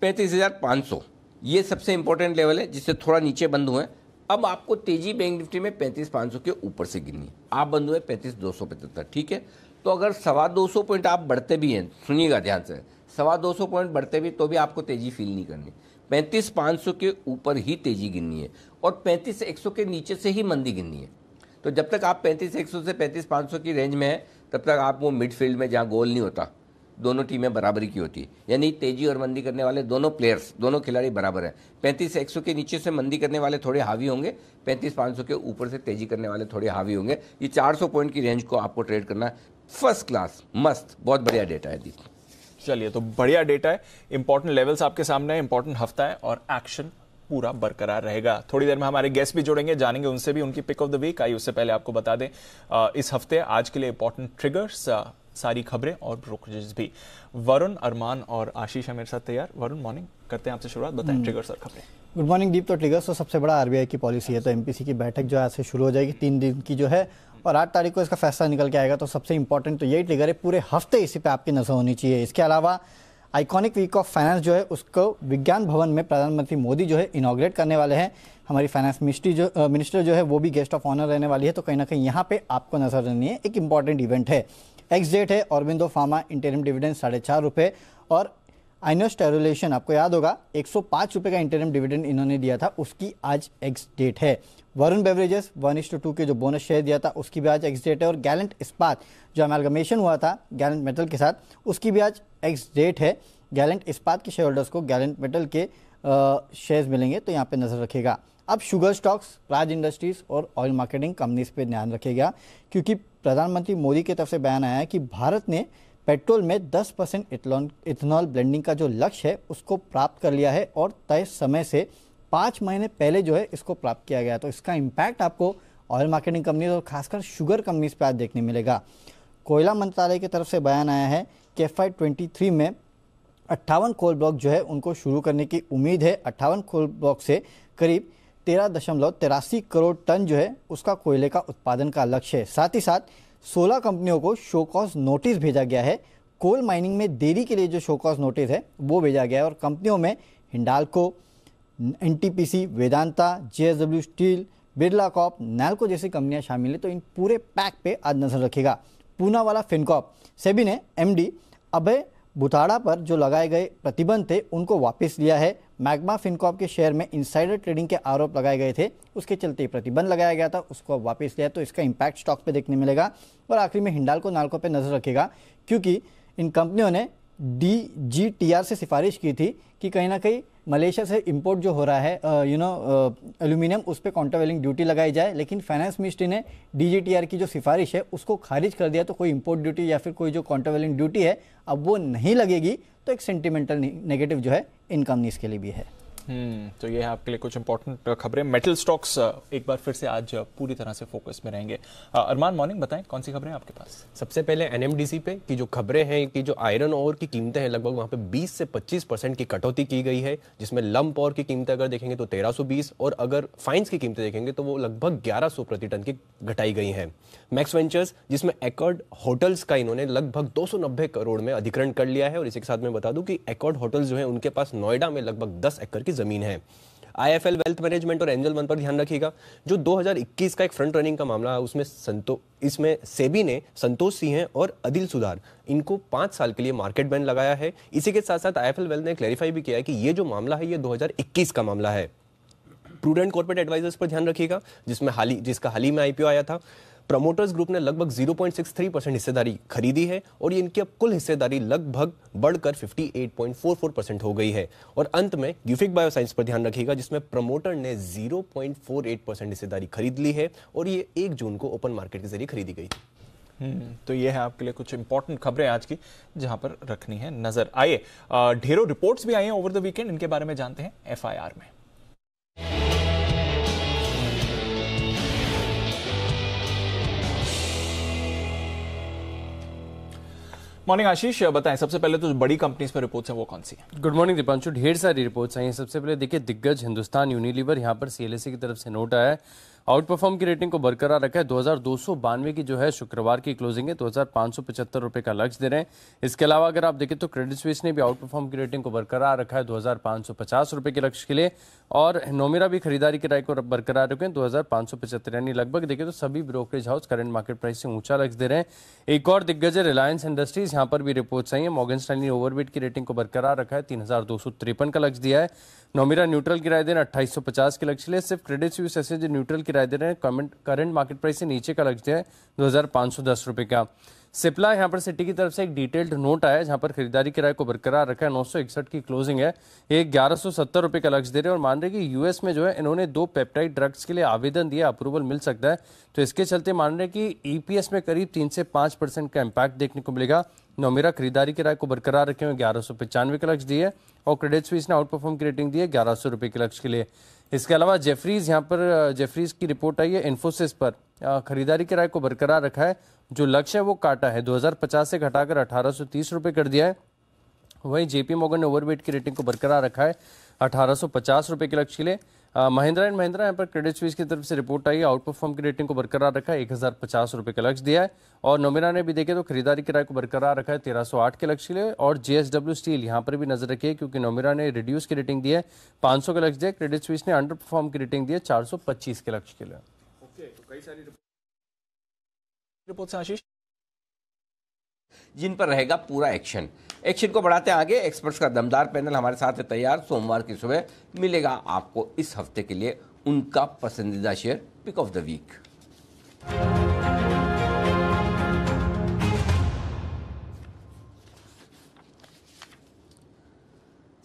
पैंतीस हज़ार पाँच सौ ये सबसे इंपॉर्टेंट लेवल है जिससे थोड़ा नीचे बंद हुए अब आपको तेजी बैंक निफ्टी में पैंतीस पाँच सौ के ऊपर से गिननी है आप बंद हुए पैंतीस दो सौ पचहत्तर ठीक है तो अगर सवा दो सौ पॉइंट आप बढ़ते भी हैं सुनिएगा ध्यान से सवा दो सौ पॉइंट बढ़ते भी तो भी आपको तेजी फील नहीं करनी पैंतीस पाँच सौ के ऊपर ही तेजी गिननी है और पैंतीस एक सौ के नीचे से ही मंदी गिननी है तो जब तक आप पैंतीस एक सौ से पैंतीस पाँच सौ की रेंज में है तब तक आप वो मिड फील्ड में जहाँ गोल नहीं होता दोनों टीमें बराबरी की होती है यानी तेजी और मंदी करने वाले दोनों प्लेयर्स दोनों खिलाड़ी बराबर हैं पैंतीस एक सौ के नीचे से मंदी करने वाले थोड़े हावी होंगे पैंतीस पाँच सौ के ऊपर से तेजी करने वाले थोड़े हावी होंगे ये चार सौ पॉइंट की रेंज को आपको ट्रेड करना है फर्स्ट क्लास मस्त बहुत बढ़िया डेटा है दी चलिए तो बढ़िया डेटा है इंपॉर्टेंट लेवल्स आपके सामने है इंपॉर्टेंट हफ्ता है और एक्शन पूरा बरकरार रहेगा थोड़ी देर में हमारे गेस्ट भी जुड़ेंगे जानेंगे उनसे भी उनकी पिक ऑफ द वीक आई उससे पहले आपको बता दें इस हफ्ते आज के लिए इंपॉर्टेंट ट्रिगर्स सारी खबरें और ब्रोकरेजेस भी वरुण अरमान और आशीष है मेरे साथ तैयार वरुण मॉर्निंग करते हैं आपसे शुरुआत बताएं ट्रिगर्स हम्म। और खबरें गुड मॉर्निंग दीप तो ट्रिगर्स तो सबसे बड़ा आरबीआई की पॉलिसी है तो एमपीसी की बैठक जो है आज से शुरू हो जाएगी तीन दिन की जो है और आठ तारीख को इसका फैसला निकल के आएगा तो सबसे इंपॉर्टेंट तो यही ट्रिगर है पूरे हफ्ते इसी पे आपकी नजर होनी चाहिए इसके अलावा आइकॉनिक वीक ऑफ फाइनेंस जो है उसको विज्ञान भवन में प्रधानमंत्री मोदी जो है इनाग्रेट करने वाले हैं हमारी फाइनेंस मिनिस्ट्री जो मिनिस्टर जो है वो भी गेस्ट ऑफ ऑनर रहने वाली है तो कहीं ना कहीं यहाँ पे आपको नजर रखनी है एक इंपॉर्टेंट इवेंट है एक्स डेट है अरबिंदो फार्मा इंटेरियम डिविडेंड साढ़े चार रुपये और आइनोस्टेरोलेशन आपको याद होगा एक सौ का इंटरम डिविडेंड इन्होंने दिया था उसकी आज एक्स डेट है Varun Beverages one is to two के जो बोनस शेयर दिया था उसकी भी आज एक्स डेट है और गैलेंट इस्पात जो अमेलगमेशन हुआ था गैलेंट मेटल के साथ उसकी भी आज एक्स डेट है गैलेंट इस्पात के शेयर होल्डर्स को गैलेंट मेटल के शेयर्स मिलेंगे तो यहाँ पे नज़र रखेगा अब शुगर स्टॉक्स प्राज इंडस्ट्रीज और ऑयल मार्केटिंग कंपनीज पर ध्यान रखेगा क्योंकि प्रधानमंत्री मोदी की तरफ से बयान आया है कि भारत ने पेट्रोल में 10 परसेंट इथेनॉल ब्लेंडिंग का जो लक्ष्य है उसको प्राप्त कर लिया है और तय समय से पाँच महीने पहले जो है इसको प्राप्त किया गया तो इसका इम्पैक्ट आपको ऑयल मार्केटिंग कंपनी और खासकर शुगर कंपनीज पर आज देखने मिलेगा कोयला मंत्रालय की तरफ से बयान आया है कि एफ में अट्ठावन कोल ब्लॉक जो है उनको शुरू करने की उम्मीद है अट्ठावन कोल ब्लॉक से करीब तेरह दशमलव तिरासी करोड़ टन जो है उसका कोयले का उत्पादन का लक्ष्य है साथ ही साथ सोलह कंपनियों को शोकॉस नोटिस भेजा गया है कोल माइनिंग में देरी के लिए जो शोकॉस नोटिस है वो भेजा गया है और कंपनियों में Hindalco and Vedanta JSW steel Birla corp Nalco जैसी कंपनियां शामिल हैं तो इन पूरे पैक पे आज नजर रखेगा पूना वाला फिनकॉप सेबी ने एमडी अभय बुताड़ा पर जो लगाए गए प्रतिबंध थे उनको वापस लिया है मैग्मा फिनकॉप के शेयर में इंसाइडर ट्रेडिंग के आरोप लगाए गए थे उसके चलते प्रतिबंध लगाया गया था उसको अब वापस लिया तो इसका इम्पैक्ट स्टॉक पे देखने मिलेगा और आखिरी में हिंडाल को नालको पे नज़र रखेगा क्योंकि इन कंपनियों ने डी जी टी आर से सिफारिश की थी कि कहीं ना कहीं मलेशिया से इम्पोर्ट जो हो रहा है यू नो एल्यूमिनियम उस पर कॉन्ट्रावेलिंग ड्यूटी लगाई जाए लेकिन फाइनेंस मिनिस्ट्री ने डीजीटीआर की जो सिफारिश है उसको खारिज कर दिया तो कोई इम्पोर्ट ड्यूटी या फिर कोई जो काउंटरवेलिंग ड्यूटी है अब वो नहीं लगेगी तो एक सेंटिमेंटल नेगेटिव जो है इनकम्पनीज के लिए भी है हम्म, तो ये है आपके लिए कुछ इंपॉर्टेंट खबरें मेटल स्टॉक्स एक बार फिर से आज पूरी तरह से फोकस में रहेंगे अरमान मॉर्निंग बताएं कौन सी खबरें आपके पास सबसे पहले एनएमडीसी पे की जो खबरें हैं कि जो आयरन और की कीमतें हैं लगभग वहां पे 20 से 25 परसेंट की कटौती की गई है जिसमें लंप और की कीमतें अगर देखेंगे तो तेरह और अगर फाइन्स की कीमतें देखेंगे तो वो लगभग ग्यारह प्रति टन की घटाई गई है मैक्स वेंचर्स जिसमें एकॉर्ड होटल्स का इन्होंने लगभग दो करोड़ में अधिकरण कर लिया है और इसी के साथ मैं बता दूं कि एकॉर्ड होटल्स जो है उनके पास नोएडा में लगभग दस एकड़ की की ज़मीन है I F L wealth management और एंजल वन पर ध्यान रखिएगा जो 2021 का एक फ्रंट रनिंग का मामला है उसमें संतो इसमें सेबी ने संतोष सिंह और अदिल सुधार इनको पाँच साल के लिए मार्केट बैन लगाया है इसी के साथ साथ आई एफ एल वेल्थ ने क्लैरिफाई भी किया है कि ये जो मामला है ये 2021 का मामला है प्रूडेंट कॉर्पोरेट एडवाइजर्स पर ध्यान रखिएगा जिसमें हाल ही जिसका हाल ही में आई आया था प्रमोटर्स ग्रुप ने लगभग 0.63 परसेंट हिस्सेदारी खरीदी है और ये इनकी अब कुल हिस्सेदारी लगभग बढ़कर 58.44 परसेंट हो गई है और अंत में ग्यूफिक बायोसाइंस पर ध्यान रखिएगा जिसमें प्रमोटर ने 0.48 परसेंट हिस्सेदारी खरीद ली है और ये एक जून को ओपन मार्केट के जरिए खरीदी गई थी हम्म, तो ये है आपके लिए कुछ इंपॉर्टेंट खबरें आज की जहां पर रखनी है नजर आइए ढेरों रिपोर्ट्स भी आई हैं ओवर द वीकेंड इनके बारे में जानते हैं एफआईआर में मॉर्निंग आशीष uh, बताएं सबसे पहले तो बड़ी कंपनीज पर रिपोर्ट्स हैं वो कौन सी है गुड मॉर्निंग दीपांशु ढेर सारी रिपोर्ट्स आई हैं सबसे पहले देखिए दिग्गज हिंदुस्तान यूनिलीवर यहाँ पर सीएलएससी की तरफ से नोट आया है आउट परफॉर्म की रेटिंग को बरकरार रखा है दो की जो है शुक्रवार की क्लोजिंग है दो रुपए का लक्ष्य दे रहे हैं इसके अलावा अगर आप देखें तो क्रेडिट स्विस ने भी आउट परफॉर्म की रेटिंग को बरकरार रखा है दो रुपए के लक्ष्य के लिए और नोमिरा भी खरीदारी किराए को बरकरार रखें दो हज़ार पाँच सौ पचहत्तर यानी लगभग देखें तो सभी brokerage house current market price से ऊंचा लक्ष्य दे रहे हैं एक और दिग्गज है रिलायंस इंडस्ट्रीज यहाँ पर भी रिपोर्ट आई है मॉगन स्टैंड ने ओवरबिट की रेटिंग को बरकरार रखा है तीन का लक्ष्य दिया है नोमिरा न्यूट्रल किराए रहे हैं के लक्ष्य लिए सिर्फ क्रेडिट स्विस ऐसे जो न्यूट्रल किराए दे रहे हैं करंट मार्केट प्राइस से नीचे का लक्ष्य दिया है दो हज़ार का सिप्ला यहाँ पर सिटी की तरफ से एक डिटेल्ड नोट आया है जहाँ पर खरीदारी किराए को बरकरार रखा है नौ की क्लोजिंग है ये ग्यारह रुपए का लक्ष्य दे रहे हैं और मान रहे कि यूएस में जो है इन्होंने दो पेप्टाइड ड्रग्स के लिए आवेदन दिया अप्रूवल मिल सकता है तो इसके चलते मान रहे कि ईपीएस में करीब तीन से पांच परसेंट का इम्पैक्ट देखने को मिलेगा नोमेरा खरीदारी किराए को बरकरार रखे हुए ग्यारह सौ पचानवे का लक्ष्य दिए और क्रेडिट स्विस ने आउट परफॉर्म की रेटिंग दी है ग्यारह सौ के लक्ष्य के लिए इसके अलावा जेफरीज यहाँ पर जेफरीज की रिपोर्ट आई है इन्फोसिस पर खरीदारी किराए को बरकरार रखा है जो लक्ष्य है वो काटा है 2050 से घटाकर अठारह रुपए कर दिया है वहीं जेपी मोगन ने ओवरवेट की रेटिंग को बरकरार रखा है अठारह रुपए के लक्ष्य के लिए महिंद्रा एंड महिंद्रा यहाँ पर क्रेडिट स्विच की तरफ से रिपोर्ट आई आउट परफॉर्म की रेटिंग को बरकरार रखा है एक हज़ार पचास रुपये का लक्ष्य दिया है और नोमिना ने भी देखे तो खरीदारी किराए को बरकरार रखा है तेरह सौ आठ के लक्ष्य के लिए और जेएसडब्ल्यू स्टील यहाँ पर भी नजर रखी है क्योंकि नोमिना ने रिड्यूस की रेटिंग दी है पाँच सौ का लक्ष्य दिया क्रेडिट स्विच ने अंडर परफॉर्म की रेटिंग दी है चार सौ पच्चीस के लक्ष्य के लिए तो सारी रिपोर्ट से आशीष जिन पर रहेगा पूरा एक्शन एक्शन को बढ़ाते हैं आगे एक्सपर्ट्स का दमदार पैनल हमारे साथ है तैयार सोमवार की सुबह मिलेगा आपको इस हफ्ते के लिए उनका पसंदीदा share pick of the week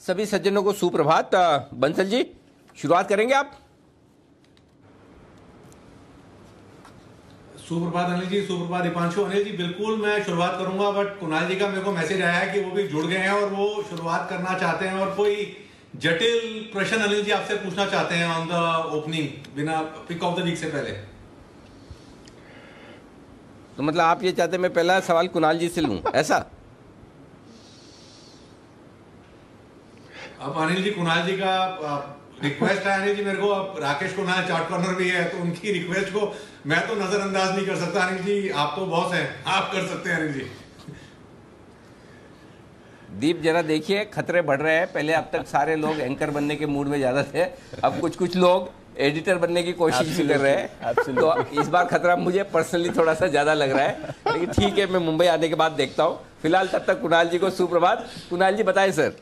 सभी सज्जनों को सुप्रभात बंसल जी शुरुआत करेंगे आप सुप्रभात अनिल जी सुप्रभात दीपांशु अनिल जी बिल्कुल मैं शुरुआत करूंगा बट कुणाल जी का मेरे को मैसेज आया है कि वो भी जुड़ गए हैं और वो शुरुआत करना चाहते हैं और कोई जटिल प्रश्न अनिल जी आपसे पूछना चाहते हैं ऑन द ओपनिंग बिना पिक ऑफ द वीक से पहले तो मतलब आप ये चाहते मैं पहला सवाल कुणाल जी से लूं ऐसा अब अनिल जी कुणाल जी का रिक्वेस्ट आया नहीं जी मेरे को अब राकेश को ना चार्ट कॉर्नर भी है तो उनकी रिक्वेस्ट को मैं तो नजरअंदाज नहीं कर सकता अनिल जी आप तो बॉस हैं आप कर सकते हैं अनिल जी दीप जरा देखिए खतरे बढ़ रहे हैं पहले अब तक सारे लोग एंकर बनने के मूड में ज्यादा थे अब कुछ कुछ लोग एडिटर बनने की कोशिश भी कर रहे हैं तो इस बार खतरा मुझे पर्सनली थोड़ा सा ज्यादा लग रहा है लेकिन ठीक है मैं मुंबई आने के बाद देखता हूँ फिलहाल तब तक कुणाल जी को सुप्रभात कुणाल जी बताएं सर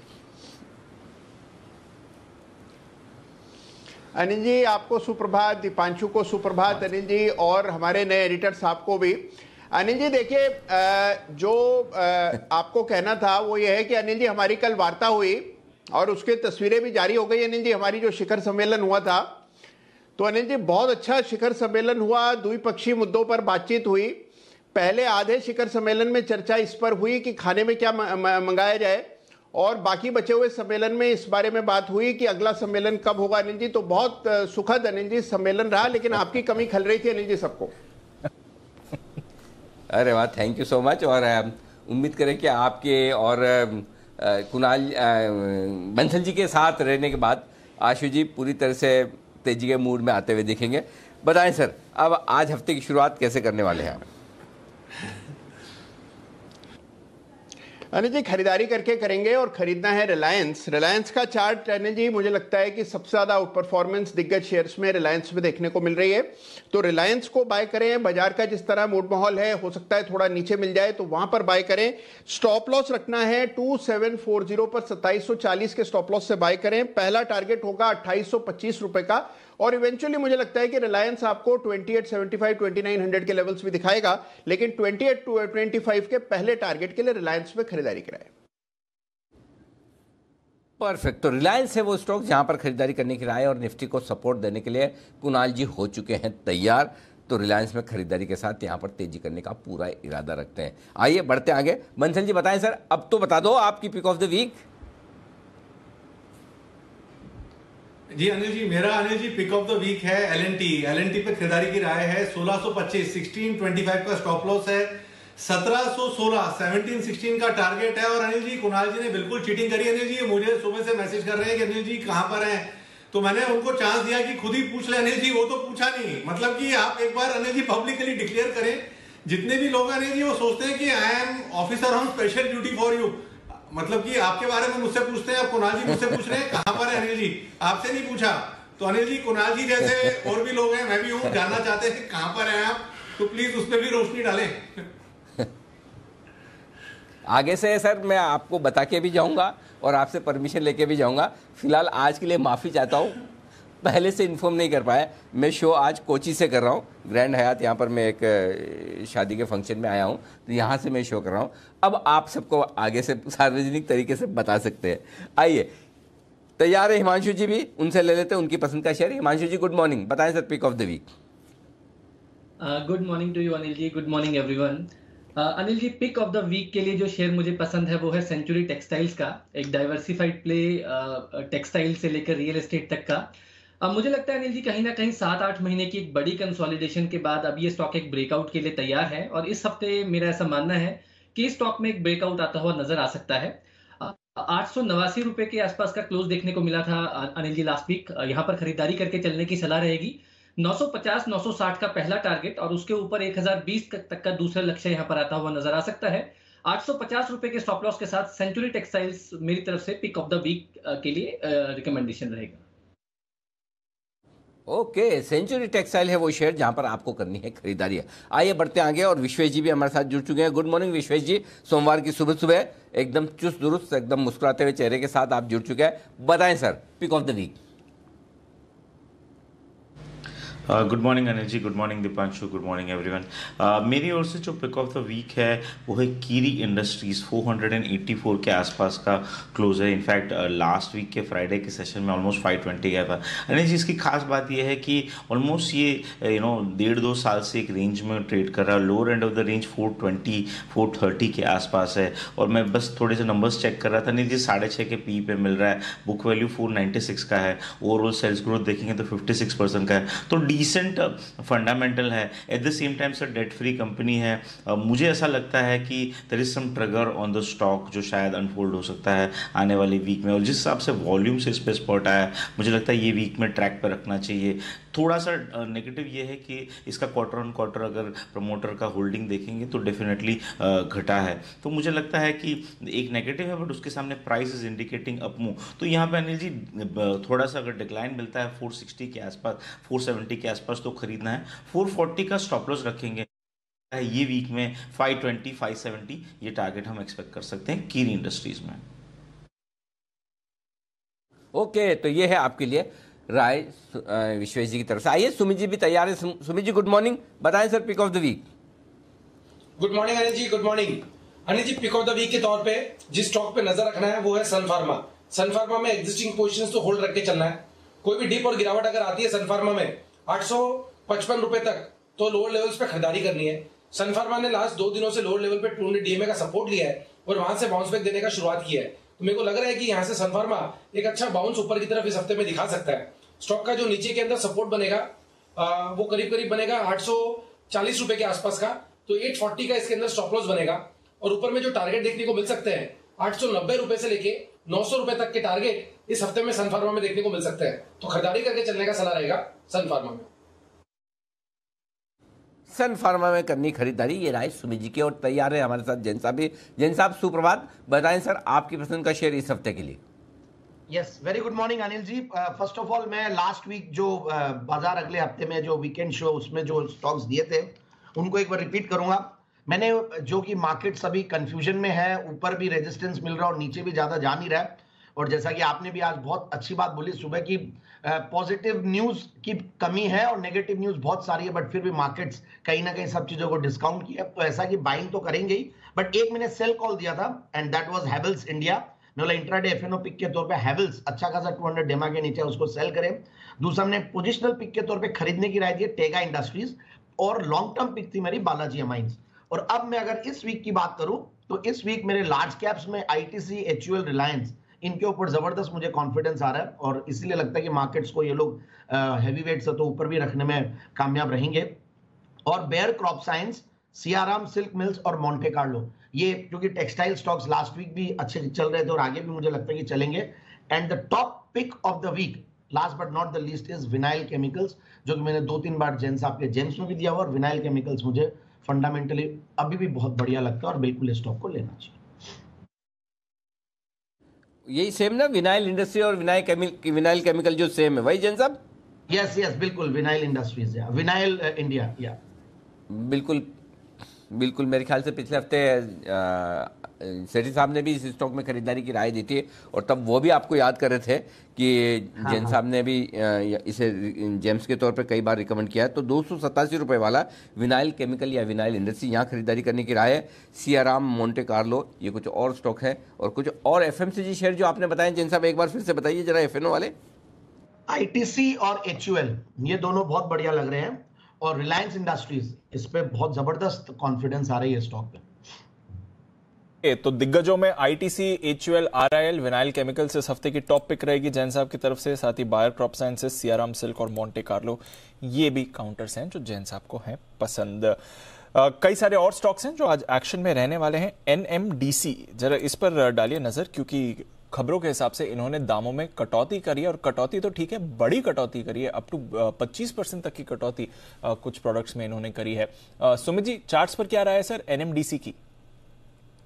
अनिल जी आपको सुप्रभात दीपांशु को सुप्रभात हाँ। अनिल जी और हमारे नए एडिटर साहब को भी अनिल जी देखिए जो आपको कहना था वो ये है कि अनिल जी हमारी कल वार्ता हुई और उसके तस्वीरें भी जारी हो गई अनिल जी हमारी जो शिखर सम्मेलन हुआ था तो अनिल जी बहुत अच्छा शिखर सम्मेलन हुआ द्विपक्षीय मुद्दों पर बातचीत हुई पहले आधे शिखर सम्मेलन में चर्चा इस पर हुई कि खाने में क्या मंगाया जाए और बाकी बचे हुए सम्मेलन में इस बारे में बात हुई कि अगला सम्मेलन कब होगा अनिल जी तो बहुत सुखद अनिल जी सम्मेलन रहा लेकिन आपकी कमी खल रही थी अनिल जी सबको <laughs> अरे वाह थैंक यू सो मच और उम्मीद करें कि आपके और कुणाल बंसल जी के साथ रहने के बाद आशु जी पूरी तरह से तेजी के मूड में आते हुए दिखेंगे बताएं सर अब आज हफ्ते की शुरुआत कैसे करने वाले हैं आप अनिल जी खरीदारी करके करेंगे और खरीदना है रिलायंस रिलायंस का चार्ट अनिल जी मुझे लगता है कि सबसे ज़्यादा आउट परफॉर्मेंस दिग्गज शेयर्स में रिलायंस में देखने को मिल रही है तो रिलायंस को बाय करें बाजार का जिस तरह मूड माहौल है हो सकता है थोड़ा नीचे मिल जाए तो वहां पर बाय करें स्टॉप लॉस रखना है टू सेवन फोर जीरो पर सत्ताईस के स्टॉप लॉस से बाय करें पहला टारगेट होगा अट्ठाईस रुपए का और इवेंचुअली मुझे लगता है कि रिलायंस आपको 2875 2900 के लेवल्स भी दिखाएगा लेकिन 2825 के पहले टारगेट के लिए रिलायंस में खरीदारी कराए परफेक्ट तो रिलायंस है वो स्टॉक जहां पर खरीदारी करने की राय और निफ्टी को सपोर्ट देने के लिए कुणाल जी हो चुके हैं तैयार तो रिलायंस में खरीदारी के साथ यहां पर तेजी करने का पूरा इरादा रखते हैं आइए बढ़ते आगे बंसल जी बताएं सर अब तो बता दो आपकी पिक ऑफ द वीक जी अनिल जी मेरा Anil ji pick of the week है L N T L N T पे खरीदारी की राय है 1625 1625 का स्टॉप लॉस है 1716 1716 का टारगेट है और अनिल जी कुणाल जी ने बिल्कुल चीटिंग करी अनिल जी मुझे सुबह से मैसेज कर रहे हैं कि अनिल जी कहां पर हैं तो मैंने उनको चांस दिया कि खुद ही पूछ ले अनिल जी वो तो पूछा नहीं मतलब कि आप एक बार अनिल जी पब्लिकली डिक्लेयर करें जितने भी लोग अनिल जी वो सोचते हैं कि I am officer on special duty for you मतलब कि आपके बारे में मुझसे पूछते हैं आप कुणाल जी मुझसे पूछ रहे हैं कहां पर है अनिल जी आपसे नहीं पूछा तो अनिल जी कुणाल जी जैसे और भी लोग हैं मैं भी हूँ जानना चाहते हैं कहां पर हैं आप तो प्लीज उस पर भी रोशनी डालें आगे से सर मैं आपको बता के भी जाऊंगा और आपसे परमिशन लेके भी जाऊंगा फिलहाल आज के लिए माफ़ी चाहता हूँ पहले से इन्फॉर्म नहीं कर पाया मैं शो आज कोची से कर रहा हूँ ग्रैंड हयात यहाँ पर मैं एक शादी के फंक्शन में आया हूँ तो यहाँ से मैं शो कर रहा हूँ अब आप सबको आगे से सार्वजनिक तरीके से बता सकते हैं आइए तैयार है हिमांशु जी भी उनसे ले लेते हैं उनकी पसंद का share Himanshu ji good morning बताएं sir pick of the week good morning to you Anil ji good morning everyone Anil ji pick of the week के लिए जो शेयर मुझे पसंद है वो है सेंचुरी टेक्सटाइल्स का एक डाइवर्सिफाइड प्ले टेक्सटाइल से लेकर रियल एस्टेट तक का uh, अब मुझे लगता है अनिल जी कहीं ना कहीं सात आठ महीने की एक बड़ी कंसोलिडेशन के बाद अब ये स्टॉक एक ब्रेकआउट के लिए तैयार है और इस हफ्ते मेरा ऐसा मानना है कि इस स्टॉक में एक ब्रेकआउट आता हुआ नजर आ सकता है आठ सौ नवासी रुपए के आसपास का क्लोज देखने को मिला था अनिल जी लास्ट वीक यहाँ पर खरीदारी करके चलने की सलाह रहेगी 950 960 का पहला टारगेट और उसके ऊपर 1020 तक का दूसरा लक्ष्य यहाँ पर आता हुआ नजर आ सकता है आठ रुपए के स्टॉप लॉस के साथ सेंचुरी टेक्सटाइल्स मेरी तरफ से पिक ऑफ द वीक के लिए रिकमेंडेशन रहेगा ओके सेंचुरी टेक्सटाइल है वो शेयर जहां पर आपको करनी है खरीदारी है आइए बढ़ते आगे और विश्वेश जी भी हमारे साथ जुड़ चुके हैं गुड मॉर्निंग विश्वेश जी सोमवार की सुबह सुबह एकदम चुस्त दुरुस्त एकदम मुस्कुराते हुए चेहरे के साथ आप जुड़ चुके हैं बताएं sir pick of the week good morning Anil ji good morning Deepanshu good morning everyone मेरी ओर से जो पिक ऑफ द वीक है वो है कीरी इंडस्ट्रीज़ 484 के आसपास का क्लोज है इनफैक्ट लास्ट वीक के फ्राइडे के सेशन में ऑलमोस्ट 520 गया था अनिल जी इसकी खास बात यह है कि ऑलमोस्ट ये यू uh, नो डेढ़ दो साल से एक रेंज में ट्रेड कर रहा है lower end of the range four thirty के आसपास है और मैं बस थोड़े से नंबर्स चेक कर रहा था अनिल जी साढ़े छः के पी पे मिल रहा है बुक वैल्यू सिक्स का है ओवरऑल सेल्स ग्रोथ देखेंगे तो सिक्स परसेंट का है तो डिसेंट फंडामेंटल uh, है at the same time sir debt free company है uh, मुझे ऐसा लगता है कि there is some trigger on the stock जो शायद अनफोल्ड हो सकता है आने वाले वीक में और जिस हिसाब से वॉल्यूम से इस पर स्पॉट आया मुझे लगता है ये वीक में ट्रैक पर रखना चाहिए थोड़ा सा नेगेटिव ये है कि इसका क्वार्टर ऑन क्वार्टर अगर प्रमोटर का होल्डिंग देखेंगे तो डेफिनेटली घटा है तो मुझे लगता है कि एक नेगेटिव है बट उसके सामने price is indicating up move तो यहाँ पे अनिल जी थोड़ा सा अगर डिक्लाइन मिलता है 460 के आसपास 470 के आसपास तो खरीदना है 440 का स्टॉप लॉस रखेंगे ये वीक में 520 570 ये टारगेट हम एक्सपेक्ट कर सकते हैं कीरी इंडस्ट्रीज में ओके okay, तो ये है आपके लिए राय विश्वेश जी की तरफ से आइए सुमित जी भी तैयार है सुमित जी गुड मॉर्निंग बताएं sir pick of the week good morning Anil ji good morning Anil ji pick of the week के तौर पे जिस स्टॉक पे नजर रखना है वो है सनफार्मा सनफार्मा में एग्जिस्टिंग पोजिशन तो होल्ड रख के चलना है कोई भी डीप और गिरावट अगर आती है सनफार्मा में आठ सौ पचपन रुपए तक तो लोअर लेवल पे खरीदारी करनी है सनफार्मा ने लास्ट दो दिनों से लोअर लेवल पे टू डीएमए का सपोर्ट लिया है और वहां से बाउंस बैक देने का शुरुआत किया है तो मेरे को लग रहा है कि यहाँ से सनफार्मा एक अच्छा बाउंस ऊपर की तरफ इस हफ्ते में दिखा सकता है स्टॉक का जो नीचे के अंदर सपोर्ट बनेगा आ, वो करीब करीब बनेगा आठ रुपए के आसपास का तो 840 का इसके अंदर स्टॉप लॉस बनेगा और ऊपर में जो टारगेट देखने को मिल सकते हैं आठ रुपए से लेके नौ रुपए तक के टारगेट इस हफ्ते में सनफार्मा में देखने को मिल सकते हैं तो खरीदारी करके चलने का सलाह रहेगा सनफार्मा में सन फार्मा में करनी खरीदारी ये राय सुमित जी की और तैयार है हमारे साथ जैन साहब भी जैन साहब सुप्रभात बताएं सर आपकी पसंद का शेयर इस हफ्ते के लिए yes very good morning Anil ji first of all मैं लास्ट वीक जो uh, बाजार अगले हफ्ते में जो वीकेंड शो उसमें जो स्टॉक्स दिए थे उनको एक बार रिपीट करूंगा मैंने जो कि मार्केट सभी कंफ्यूजन में है ऊपर भी रेजिस्टेंस मिल रहा है और नीचे भी ज्यादा जा नहीं रहा है और जैसा कि आपने भी आज बहुत अच्छी बात बोली सुबह की पॉजिटिव न्यूज की कमी है और नेगेटिव न्यूज बहुत सारी है बट फिर भी मार्केट्स कहीं ना कहीं सब चीजों को डिस्काउंट किया तो ऐसा कि बाइंग तो करेंगे ही बट एक मैंने सेल कॉल दिया था and that was Havells India intraday FNO pick के तौर पे हैवल्स अच्छा खासा 200 डेमा के नीचे उसको सेल करें दूसरा हमने पोजिशनल पिक के तौर पे खरीदने की राय दी टेगा इंडस्ट्रीज और लॉन्ग टर्म पिक थी मेरी बालाजी अमाइंस और अब मैं अगर इस वीक की बात करूं तो इस वीक मेरे लार्ज कैप्स में आईटीसी एचयूएल रिलायंस इनके ऊपर जबरदस्त मुझे कॉन्फिडेंस आ रहा है और इसीलिए लगता है कि मार्केट्स को ये लोग हैवी वेट से तो ऊपर भी रखने में कामयाब रहेंगे और Bayer Crop Science Siyaram silk mills और मॉन्टे कार्लो ये क्योंकि टेक्सटाइल स्टॉक्स लास्ट वीक भी अच्छे चल रहे थे और आगे भी मुझे लगता है कि चलेंगे and the top pick of the week last but not the least is Vinyl Chemicals जो कि मैंने दो तीन बार जेम्स आपके जेम्स में भी दिया हुआ और विनाइल केमिकल्स मुझे फंडामेंटली अभी भी बहुत बढ़िया लगता है और बिल्कुल इस स्टॉक को लेना चाहिए यही सेम ना विनाइल इंडस्ट्री और विनाइल केमिकल विनाइल केमिकल जो सेम है वही जैन साहब यस यस बिल्कुल विनाइल इंडस्ट्रीज विनाइल इंडिया या बिल्कुल बिल्कुल मेरे ख्याल से पिछले हफ्ते सेठी साहब ने भी इस स्टॉक में खरीदारी की राय दी थी और तब वो भी आपको याद कर रहे थे कि हाँ, जेन हाँ। साहब ने भी इसे जेम्स के तौर पर कई बार रिकमेंड किया है तो दो रुपए वाला विनाइल केमिकल या विनाइल इंडस्ट्री यहाँ खरीदारी करने की राय है सियाराम मोन्टे कार्लो ये कुछ और स्टॉक है और कुछ और एफ शेयर जो आपने बताए जेन साहब एक बार फिर से बताइए जरा एफ वाले आईटीसी और एच ये दोनों बहुत बढ़िया लग रहे हैं और रिलायंस इंडस्ट्रीज इस पे बहुत जबरदस्त कॉन्फिडेंस आ रही है स्टॉक पे तो दिग्गजों में ITC HUL RIL Vinyl Chemical से हफ्ते की टॉप पिक रहेगी जैन साहब की तरफ से साथ ही Bayer crop sciences Siyaram silk और मोन्टे कार्लो ये भी काउंटर्स हैं जो जैन साहब को हैं पसंद Uh, कई सारे और स्टॉक्स हैं जो आज एक्शन में रहने वाले हैं एनएमडीसी जरा इस पर डालिए नजर क्योंकि खबरों के हिसाब से इन्होंने दामों में कटौती करी है और कटौती तो ठीक है बड़ी कटौती करी है अप टू पच्चीस परसेंट तक की कटौती कुछ प्रोडक्ट्स में इन्होंने करी है सुमित जी चार्ट्स पर क्या रहा है सर एनएमडीसी की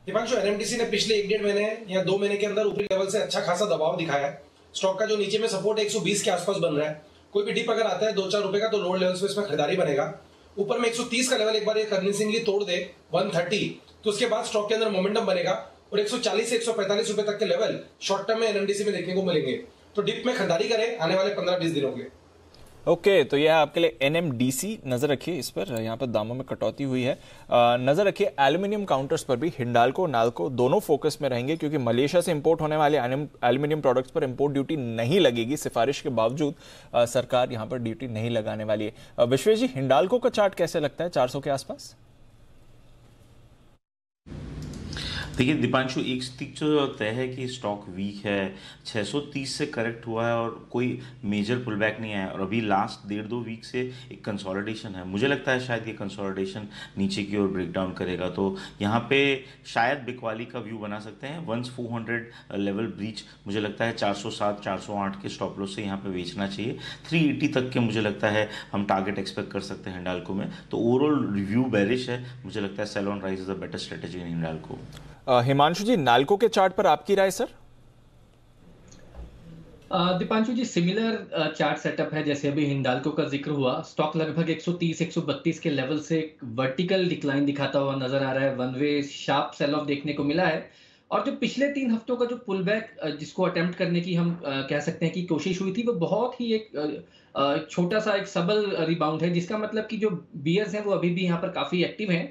दीपांशु एनएमडीसी ने पिछले एक डेढ़ महीने या दो महीने के अंदर ऊपरी लेवल से अच्छा खासा दबाव दिखाया है स्टॉक का जो नीचे में सपोर्ट 120 के आसपास बन रहा है कोई भी डिप अगर आता है दो चार रुपए का तो लोअर लेवल पे इसमें खरीदारी बनेगा ऊपर में 130 का लेवल एक बार ये कन्विंसिंगली तोड़ दे 130 तो उसके बाद स्टॉक के अंदर मोमेंटम बनेगा और 140 से 145 रुपए तक के लेवल शॉर्ट टर्म में एनएमडीसी में देखने को मिलेंगे तो डिप में खरीदारी करें आने वाले 15-20 दिनों के ओके okay, तो यह आपके लिए एनएमडीसी नज़र रखिए इस पर यहाँ पर दामों में कटौती हुई है नज़र रखिए एल्युमिनियम काउंटर्स पर भी हिंडालको नालको दोनों फोकस में रहेंगे क्योंकि मलेशिया से इंपोर्ट होने वाले एल्युमिनियम प्रोडक्ट्स पर इंपोर्ट ड्यूटी नहीं लगेगी सिफारिश के बावजूद आ, सरकार यहाँ पर ड्यूटी नहीं लगाने वाली है विश्वेश जी हिंडालको का चार्ट कैसे लगता है चार के आसपास देखिए दीपांशु एक स्टिक जो तय है कि स्टॉक वीक है 630 से करेक्ट हुआ है और कोई मेजर पुल बैक नहीं आया और अभी लास्ट डेढ़ दो वीक से एक कंसोलिडेशन है मुझे लगता है शायद ये कंसोलिडेशन नीचे की ओर ब्रेक डाउन करेगा तो यहाँ पे शायद बिकवाली का व्यू बना सकते हैं वंस 400 लेवल ब्रीच मुझे लगता है 407 408 के स्टॉप लॉस से यहाँ पे बेचना चाहिए एटी तक के मुझे लगता है हम टारगेट एक्सपेक्ट कर सकते हैं हिंडालको में तो ओवरऑल रिव्यू बैरिश है मुझे लगता है sell on rise is a better strategy in Hindalco Himanshu ji Nalco के चार्ट पर आपकी राय sir Deepanshu ji similar chart setup है जैसे अभी हिंडालको का जिक्र हुआ स्टॉक लगभग 130 132 के लेवल से वर्टिकल डिक्लाइन दिखाता हुआ नजर आ रहा है one way sharp sell off देखने को मिला है और जो पिछले तीन हफ्तों का जो पुल बैक जिसको अटेम्प्ट करने की हम कह सकते हैं कि कोशिश हुई थी वो बहुत ही एक छोटा सा एक सबल रिबाउंड है जिसका मतलब कि जो बियर्स हैं वो अभी भी यहाँ पर काफी एक्टिव हैं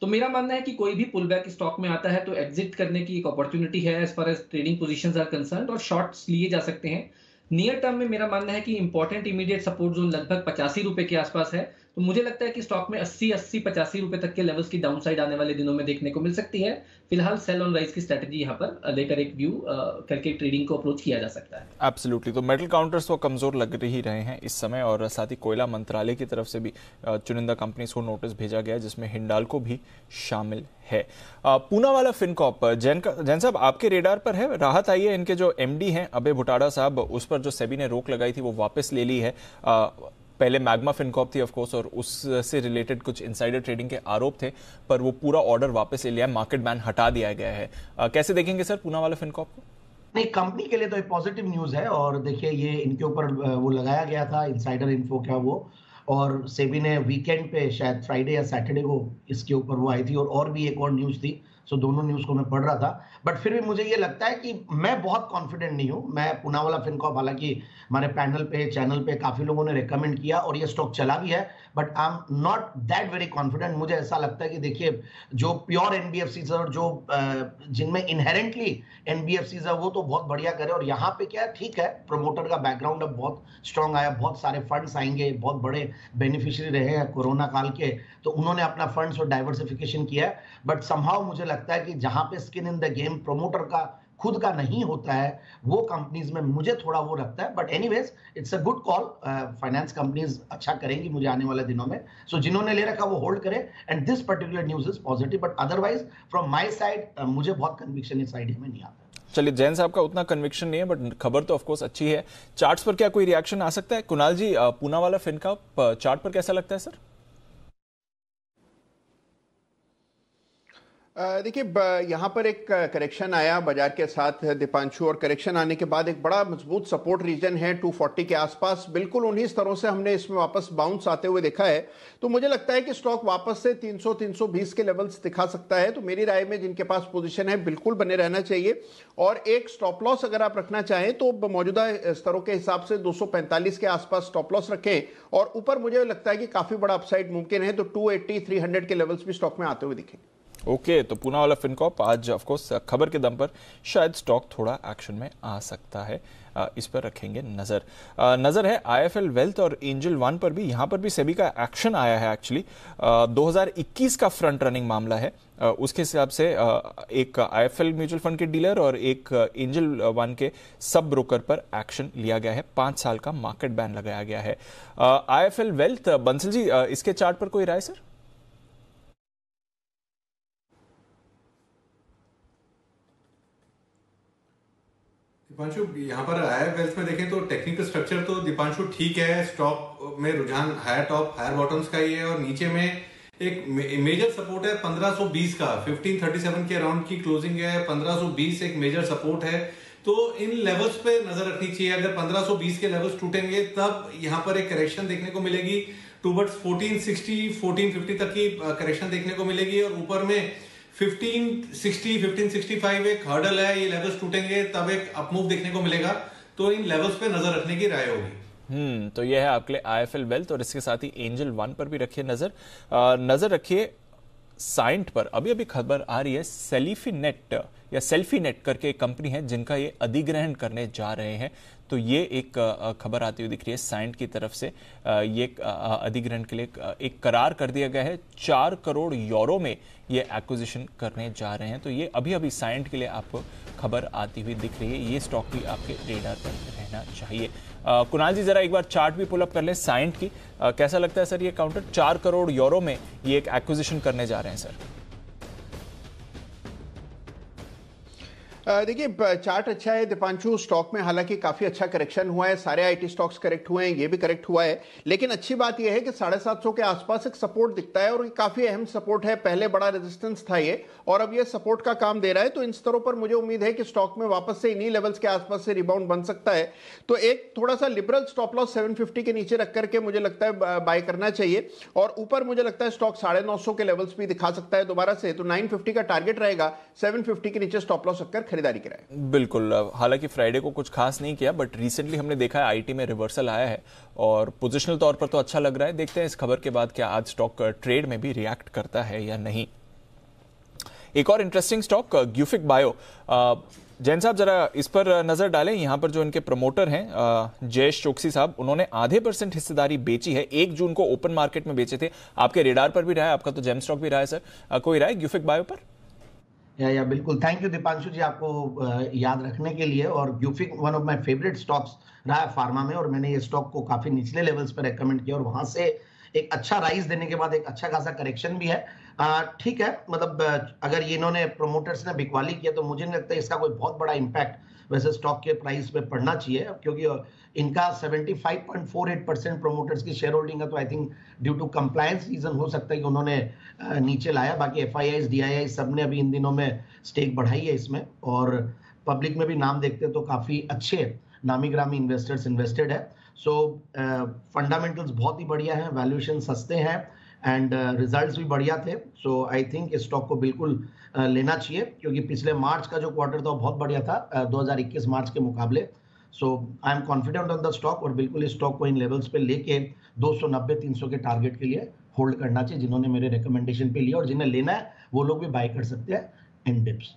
तो मेरा मानना है कि कोई भी पुल बैक स्टॉक में आता है तो एग्जिट करने की एक अपॉर्चुनिटी है as far as trading position are concern और शॉर्ट्स लिए जा सकते हैं नियर टर्म में मेरा मानना है कि इंपॉर्टेंट इमीडिएट सपोर्ट जोन लगभग पचासी रुपए के आसपास है तो मुझे लगता है कि स्टॉक में 80 80 पचासी रुपए तक के लेवल्स की डाउनसाइड आने वाले दिनों में देखने को मिल सकती है फिलहाल सेल ऑन राइज की स्ट्रेटेजी यहाँ पर लेकर एक व्यू करके ट्रेडिंग को अप्रोच किया जा सकता है एब्सोल्युटली तो मेटल काउंटर्स को कमजोर लग ही रहे हैं इस समय और साथ ही कोयला मंत्रालय की तरफ से भी चुनिंदा कंपनीज को नोटिस भेजा गया जिसमें हिंडाल को भी शामिल है पूना वाला फिनकॉप जैन जैन साहब आपके रेडार पर है राहत आई है इनके जो एमडी हैं अभय भुटाड़ा साहब उस पर जो सेबी ने रोक लगाई थी वो वापस ले ली है पहले मैग्मा फिनकॉप थी ऑफ कोर्स और उससे रिलेटेड कुछ इनसाइडर ट्रेडिंग के आरोप थे पर वो पूरा ऑर्डर वापस ले लिया मार्केट बैन हटा दिया गया है आ, कैसे देखेंगे सर पूना वाला फिनकॉप को नहीं कंपनी के लिए तो एक पॉजिटिव न्यूज़ है और देखिए ये इनके ऊपर वो लगाया गया था इनसाइडर इन्फो क्या वो और सेबी ने वीकेंड पे शायद फ्राइडे या सैटरडे को इसके ऊपर वो आई थी और और भी एक और न्यूज़ थी सो दोनों न्यूज़ को मैं पढ़ रहा था बट फिर भी मुझे ये लगता है कि मैं बहुत कॉन्फिडेंट नहीं हूँ मैं पुनावाला फिनकॉप हालांकि हमारे पैनल पे चैनल पे काफ़ी लोगों ने रिकमेंड किया और ये स्टॉक चला भी है but I am not that very confident मुझे ऐसा लगता है कि देखिए जो प्योर एन बी एफ और जो जिनमें इनहेरेंटली एन बी एफ है वो तो बहुत बढ़िया करे और यहाँ पे क्या ठीक है प्रोमोटर का बैकग्राउंड अब बहुत स्ट्रांग आया बहुत सारे फंड्स आएंगे बहुत बड़े बेनिफिशियरी रहे हैं कोरोना काल के तो उन्होंने अपना फंड्स और डाइवर्सिफिकेशन किया है बट संभाव मुझे लगता है कि जहाँ पे skin in the game game promoter का खुद का नहीं होता है वो कंपनीज में मुझे थोड़ा वो रखता है but anyways it's a good call finance companies अच्छा करेंगी मुझे आने वाले दिनों में सो so, जिन्होंने ले रखा वो होल्ड करे and this particular news is positive but otherwise from my side मुझे बहुत कन्विक्शन इस आइडिया में नहीं आता चलिए जैन साहब का उतना कन्विक्शन नहीं है बट खबर तो ऑफकोर्स अच्छी है चार्ट्स पर क्या कोई रिएक्शन आ सकता है कुणाल जी uh, पूना वाला फिनका चार्ट uh, पर कैसा लगता है सर देखिए यहाँ पर एक करेक्शन आया बाजार के साथ दीपांशु और करेक्शन आने के बाद एक बड़ा मजबूत सपोर्ट रीजन है 240 के आसपास बिल्कुल उन्हीं स्तरों से हमने इसमें वापस बाउंस आते हुए देखा है तो मुझे लगता है कि स्टॉक वापस से 300 320 के लेवल्स दिखा सकता है तो मेरी राय में जिनके पास पोजिशन है बिल्कुल बने रहना चाहिए और एक स्टॉप लॉस अगर आप रखना चाहें तो मौजूदा स्तरों के हिसाब से दो के आसपास स्टॉप लॉस रखें और ऊपर मुझे लगता है कि काफ़ी बड़ा अपसाइड मुमकिन है तो टू एट्टी के लेवल्स भी स्टॉक में आते हुए दिखेंगे ओके तो पूना वाला फिनकॉप आज ऑफकोर्स खबर के दम पर शायद स्टॉक थोड़ा एक्शन में आ सकता है इस पर रखेंगे नज़र नज़र है आईएफएल वेल्थ और एंजल वन पर भी यहाँ पर भी सेबी का एक्शन आया है एक्चुअली 2021 का फ्रंट रनिंग मामला है उसके हिसाब से एक I F L mutual fund के डीलर और एक एंजल वन के सब ब्रोकर पर एक्शन लिया गया है पांच साल का मार्केट बैन लगाया गया है I F L wealth Bansal ji इसके चार्ट पर कोई राय सर दीपांशु यहाँ पर हायर वेल्थ में देखें तो टेक्निकल स्ट्रक्चर तो दीपांशु ठीक है स्टॉक में रुझान हायर टॉप हायर बॉटम्स का ही है और नीचे में एक मेजर सपोर्ट है 1520 का 1537 के अराउंड की क्लोजिंग है 1520 एक मेजर सपोर्ट है तो इन लेवल्स पे नजर रखनी चाहिए अगर 1520 के लेवल्स टूटेंगे तब यहाँ पर एक करेक्शन देखने को मिलेगी टू टूवर्ड्स फोर्टीन सिक्सटी तक की करेक्शन देखने को मिलेगी और ऊपर में 1560 1565 एक हर्डल है ये लेवल्स टूटेंगे तब एक अपमूव देखने को मिलेगा तो इन लेवल्स पे नजर रखने की राय होगी हम्म तो ये है आपके लिए आई एफ एल वेल्थ और इसके साथ ही एंजल वन पर भी रखिए नजर आ, नजर रखिए साइंट पर अभी अभी खबर आ रही है सेलिफी नेट या सेल्फी नेट करके एक कंपनी है जिनका ये अधिग्रहण करने जा रहे हैं तो ये एक खबर आती हुई दिख रही है साइंट की तरफ से ये अधिग्रहण के लिए एक करार कर दिया गया है चार करोड़ यूरो में ये एक्विजिशन करने जा रहे हैं तो ये अभी अभी साइंट के लिए आपको खबर आती हुई दिख रही है ये स्टॉक भी आपके रेडार पर रहना चाहिए कुणाल जी जरा एक बार चार्ट भी पुलअप कर लें साइंट की आ, कैसा लगता है सर ये काउंटर चार करोड़ यूरो में ये एक एक्विजिशन करने जा रहे हैं सर देखिए चार्ट अच्छा है दीपांशु स्टॉक में हालांकि काफ़ी अच्छा करेक्शन हुआ है सारे आईटी स्टॉक्स करेक्ट हुए हैं ये भी करेक्ट हुआ है लेकिन अच्छी बात यह है कि साढ़े सात सौ के आसपास एक सपोर्ट दिखता है और ये काफ़ी अहम सपोर्ट है पहले बड़ा रेजिस्टेंस था ये और अब ये सपोर्ट का काम दे रहा है तो इन स्तरों पर मुझे उम्मीद है कि स्टॉक में वापस से इन्हीं लेवल्स के आसपास से रिबाउंड बन सकता है तो एक थोड़ा सा लिबरल स्टॉप लॉस सेवन के नीचे रख करके मुझे लगता है बाय करना चाहिए और ऊपर मुझे लगता है स्टॉक साढ़े के लेवल्स भी दिखा सकता है दोबारा से तो नाइन का टारगेट रहेगा सेवन के नीचे स्टॉप लॉस रखकर खरीदारी कराए बिल्कुल हालांकि फ्राइडे को कुछ खास नहीं किया बट रिसेंटली हमने देखा है आईटी में रिवर्सल आया है और पोजिशनल तौर पर तो अच्छा लग रहा है देखते हैं इस खबर के बाद क्या आज स्टॉक ट्रेड uh, में भी रिएक्ट करता है या नहीं एक और interesting stock Gufic bio Jain साहब जरा इस पर uh, नजर डालें यहां पर जो इनके प्रमोटर हैं uh, जयेश चौकसी साहब उन्होंने आधे परसेंट हिस्सेदारी बेची है एक जून को ओपन मार्केट में बेचे थे आपके रेडार पर भी रहा है आपका तो जेम स्टॉक भी रहा है सर कोई रहा है ग्यूफिक बायो पर या या बिल्कुल थैंक यू दीपांशु जी आपको याद रखने के लिए और Gufic one of my favourite stocks रहा है फार्मा में और मैंने ये स्टॉक को काफी निचले लेवल्स पर रेकमेंड किया और वहां से एक अच्छा राइज देने के बाद एक अच्छा खासा करेक्शन भी है ठीक है मतलब अगर ये इन्होंने प्रोमोटर्स ने बिकवाली किया तो मुझे नहीं लगता इसका कोई बहुत बड़ा इम्पैक्ट वैसे स्टॉक के प्राइस में पढ़ना चाहिए क्योंकि इनका 75.48 परसेंट प्रोमोटर्स की शेयर होल्डिंग है तो I think due to compliance reason हो सकता है कि उन्होंने नीचे लाया बाकी एफ आई आई सब ने अभी इन दिनों में स्टेक बढ़ाई है इसमें और पब्लिक में भी नाम देखते हैं तो काफ़ी अच्छे नामी ग्रामी इन्वेस्टर्स इन्वेस्टेड है सो so, फंडामेंटल्स uh, बहुत ही बढ़िया है वैल्यूएशन सस्ते हैं एंड रिजल्ट्स uh, भी बढ़िया थे सो आई थिंक इस स्टॉक को बिल्कुल uh, लेना चाहिए क्योंकि पिछले मार्च का जो क्वार्टर था बहुत बढ़िया था 2021 uh, मार्च के मुकाबले so I am confident on the stock और बिल्कुल इस स्टॉक को इन लेवल्स पे लेके 290 300 के टारगेट के लिए होल्ड करना चाहिए जिन्होंने मेरे रिकमेंडेशन पे लिया और जिन्हें लेना है वो लोग भी बाय कर सकते हैं इन डिप्स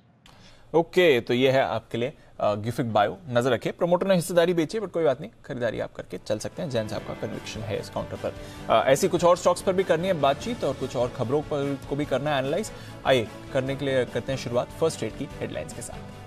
ओके तो ये है आपके लिए गिफिक बायो नजर रखे प्रमोटर ने हिस्सेदारी बेची बट कोई बात नहीं खरीदारी आप करके चल सकते हैं जैन साहब का कन्विक्शन है इस काउंटर पर ऐसी कुछ और स्टॉक्स पर भी करनी है बातचीत और कुछ और खबरों पर को भी करना है एनालाइज आइए करने के लिए करते हैं शुरुआत फर्स्ट एड की हेडलाइंस के साथ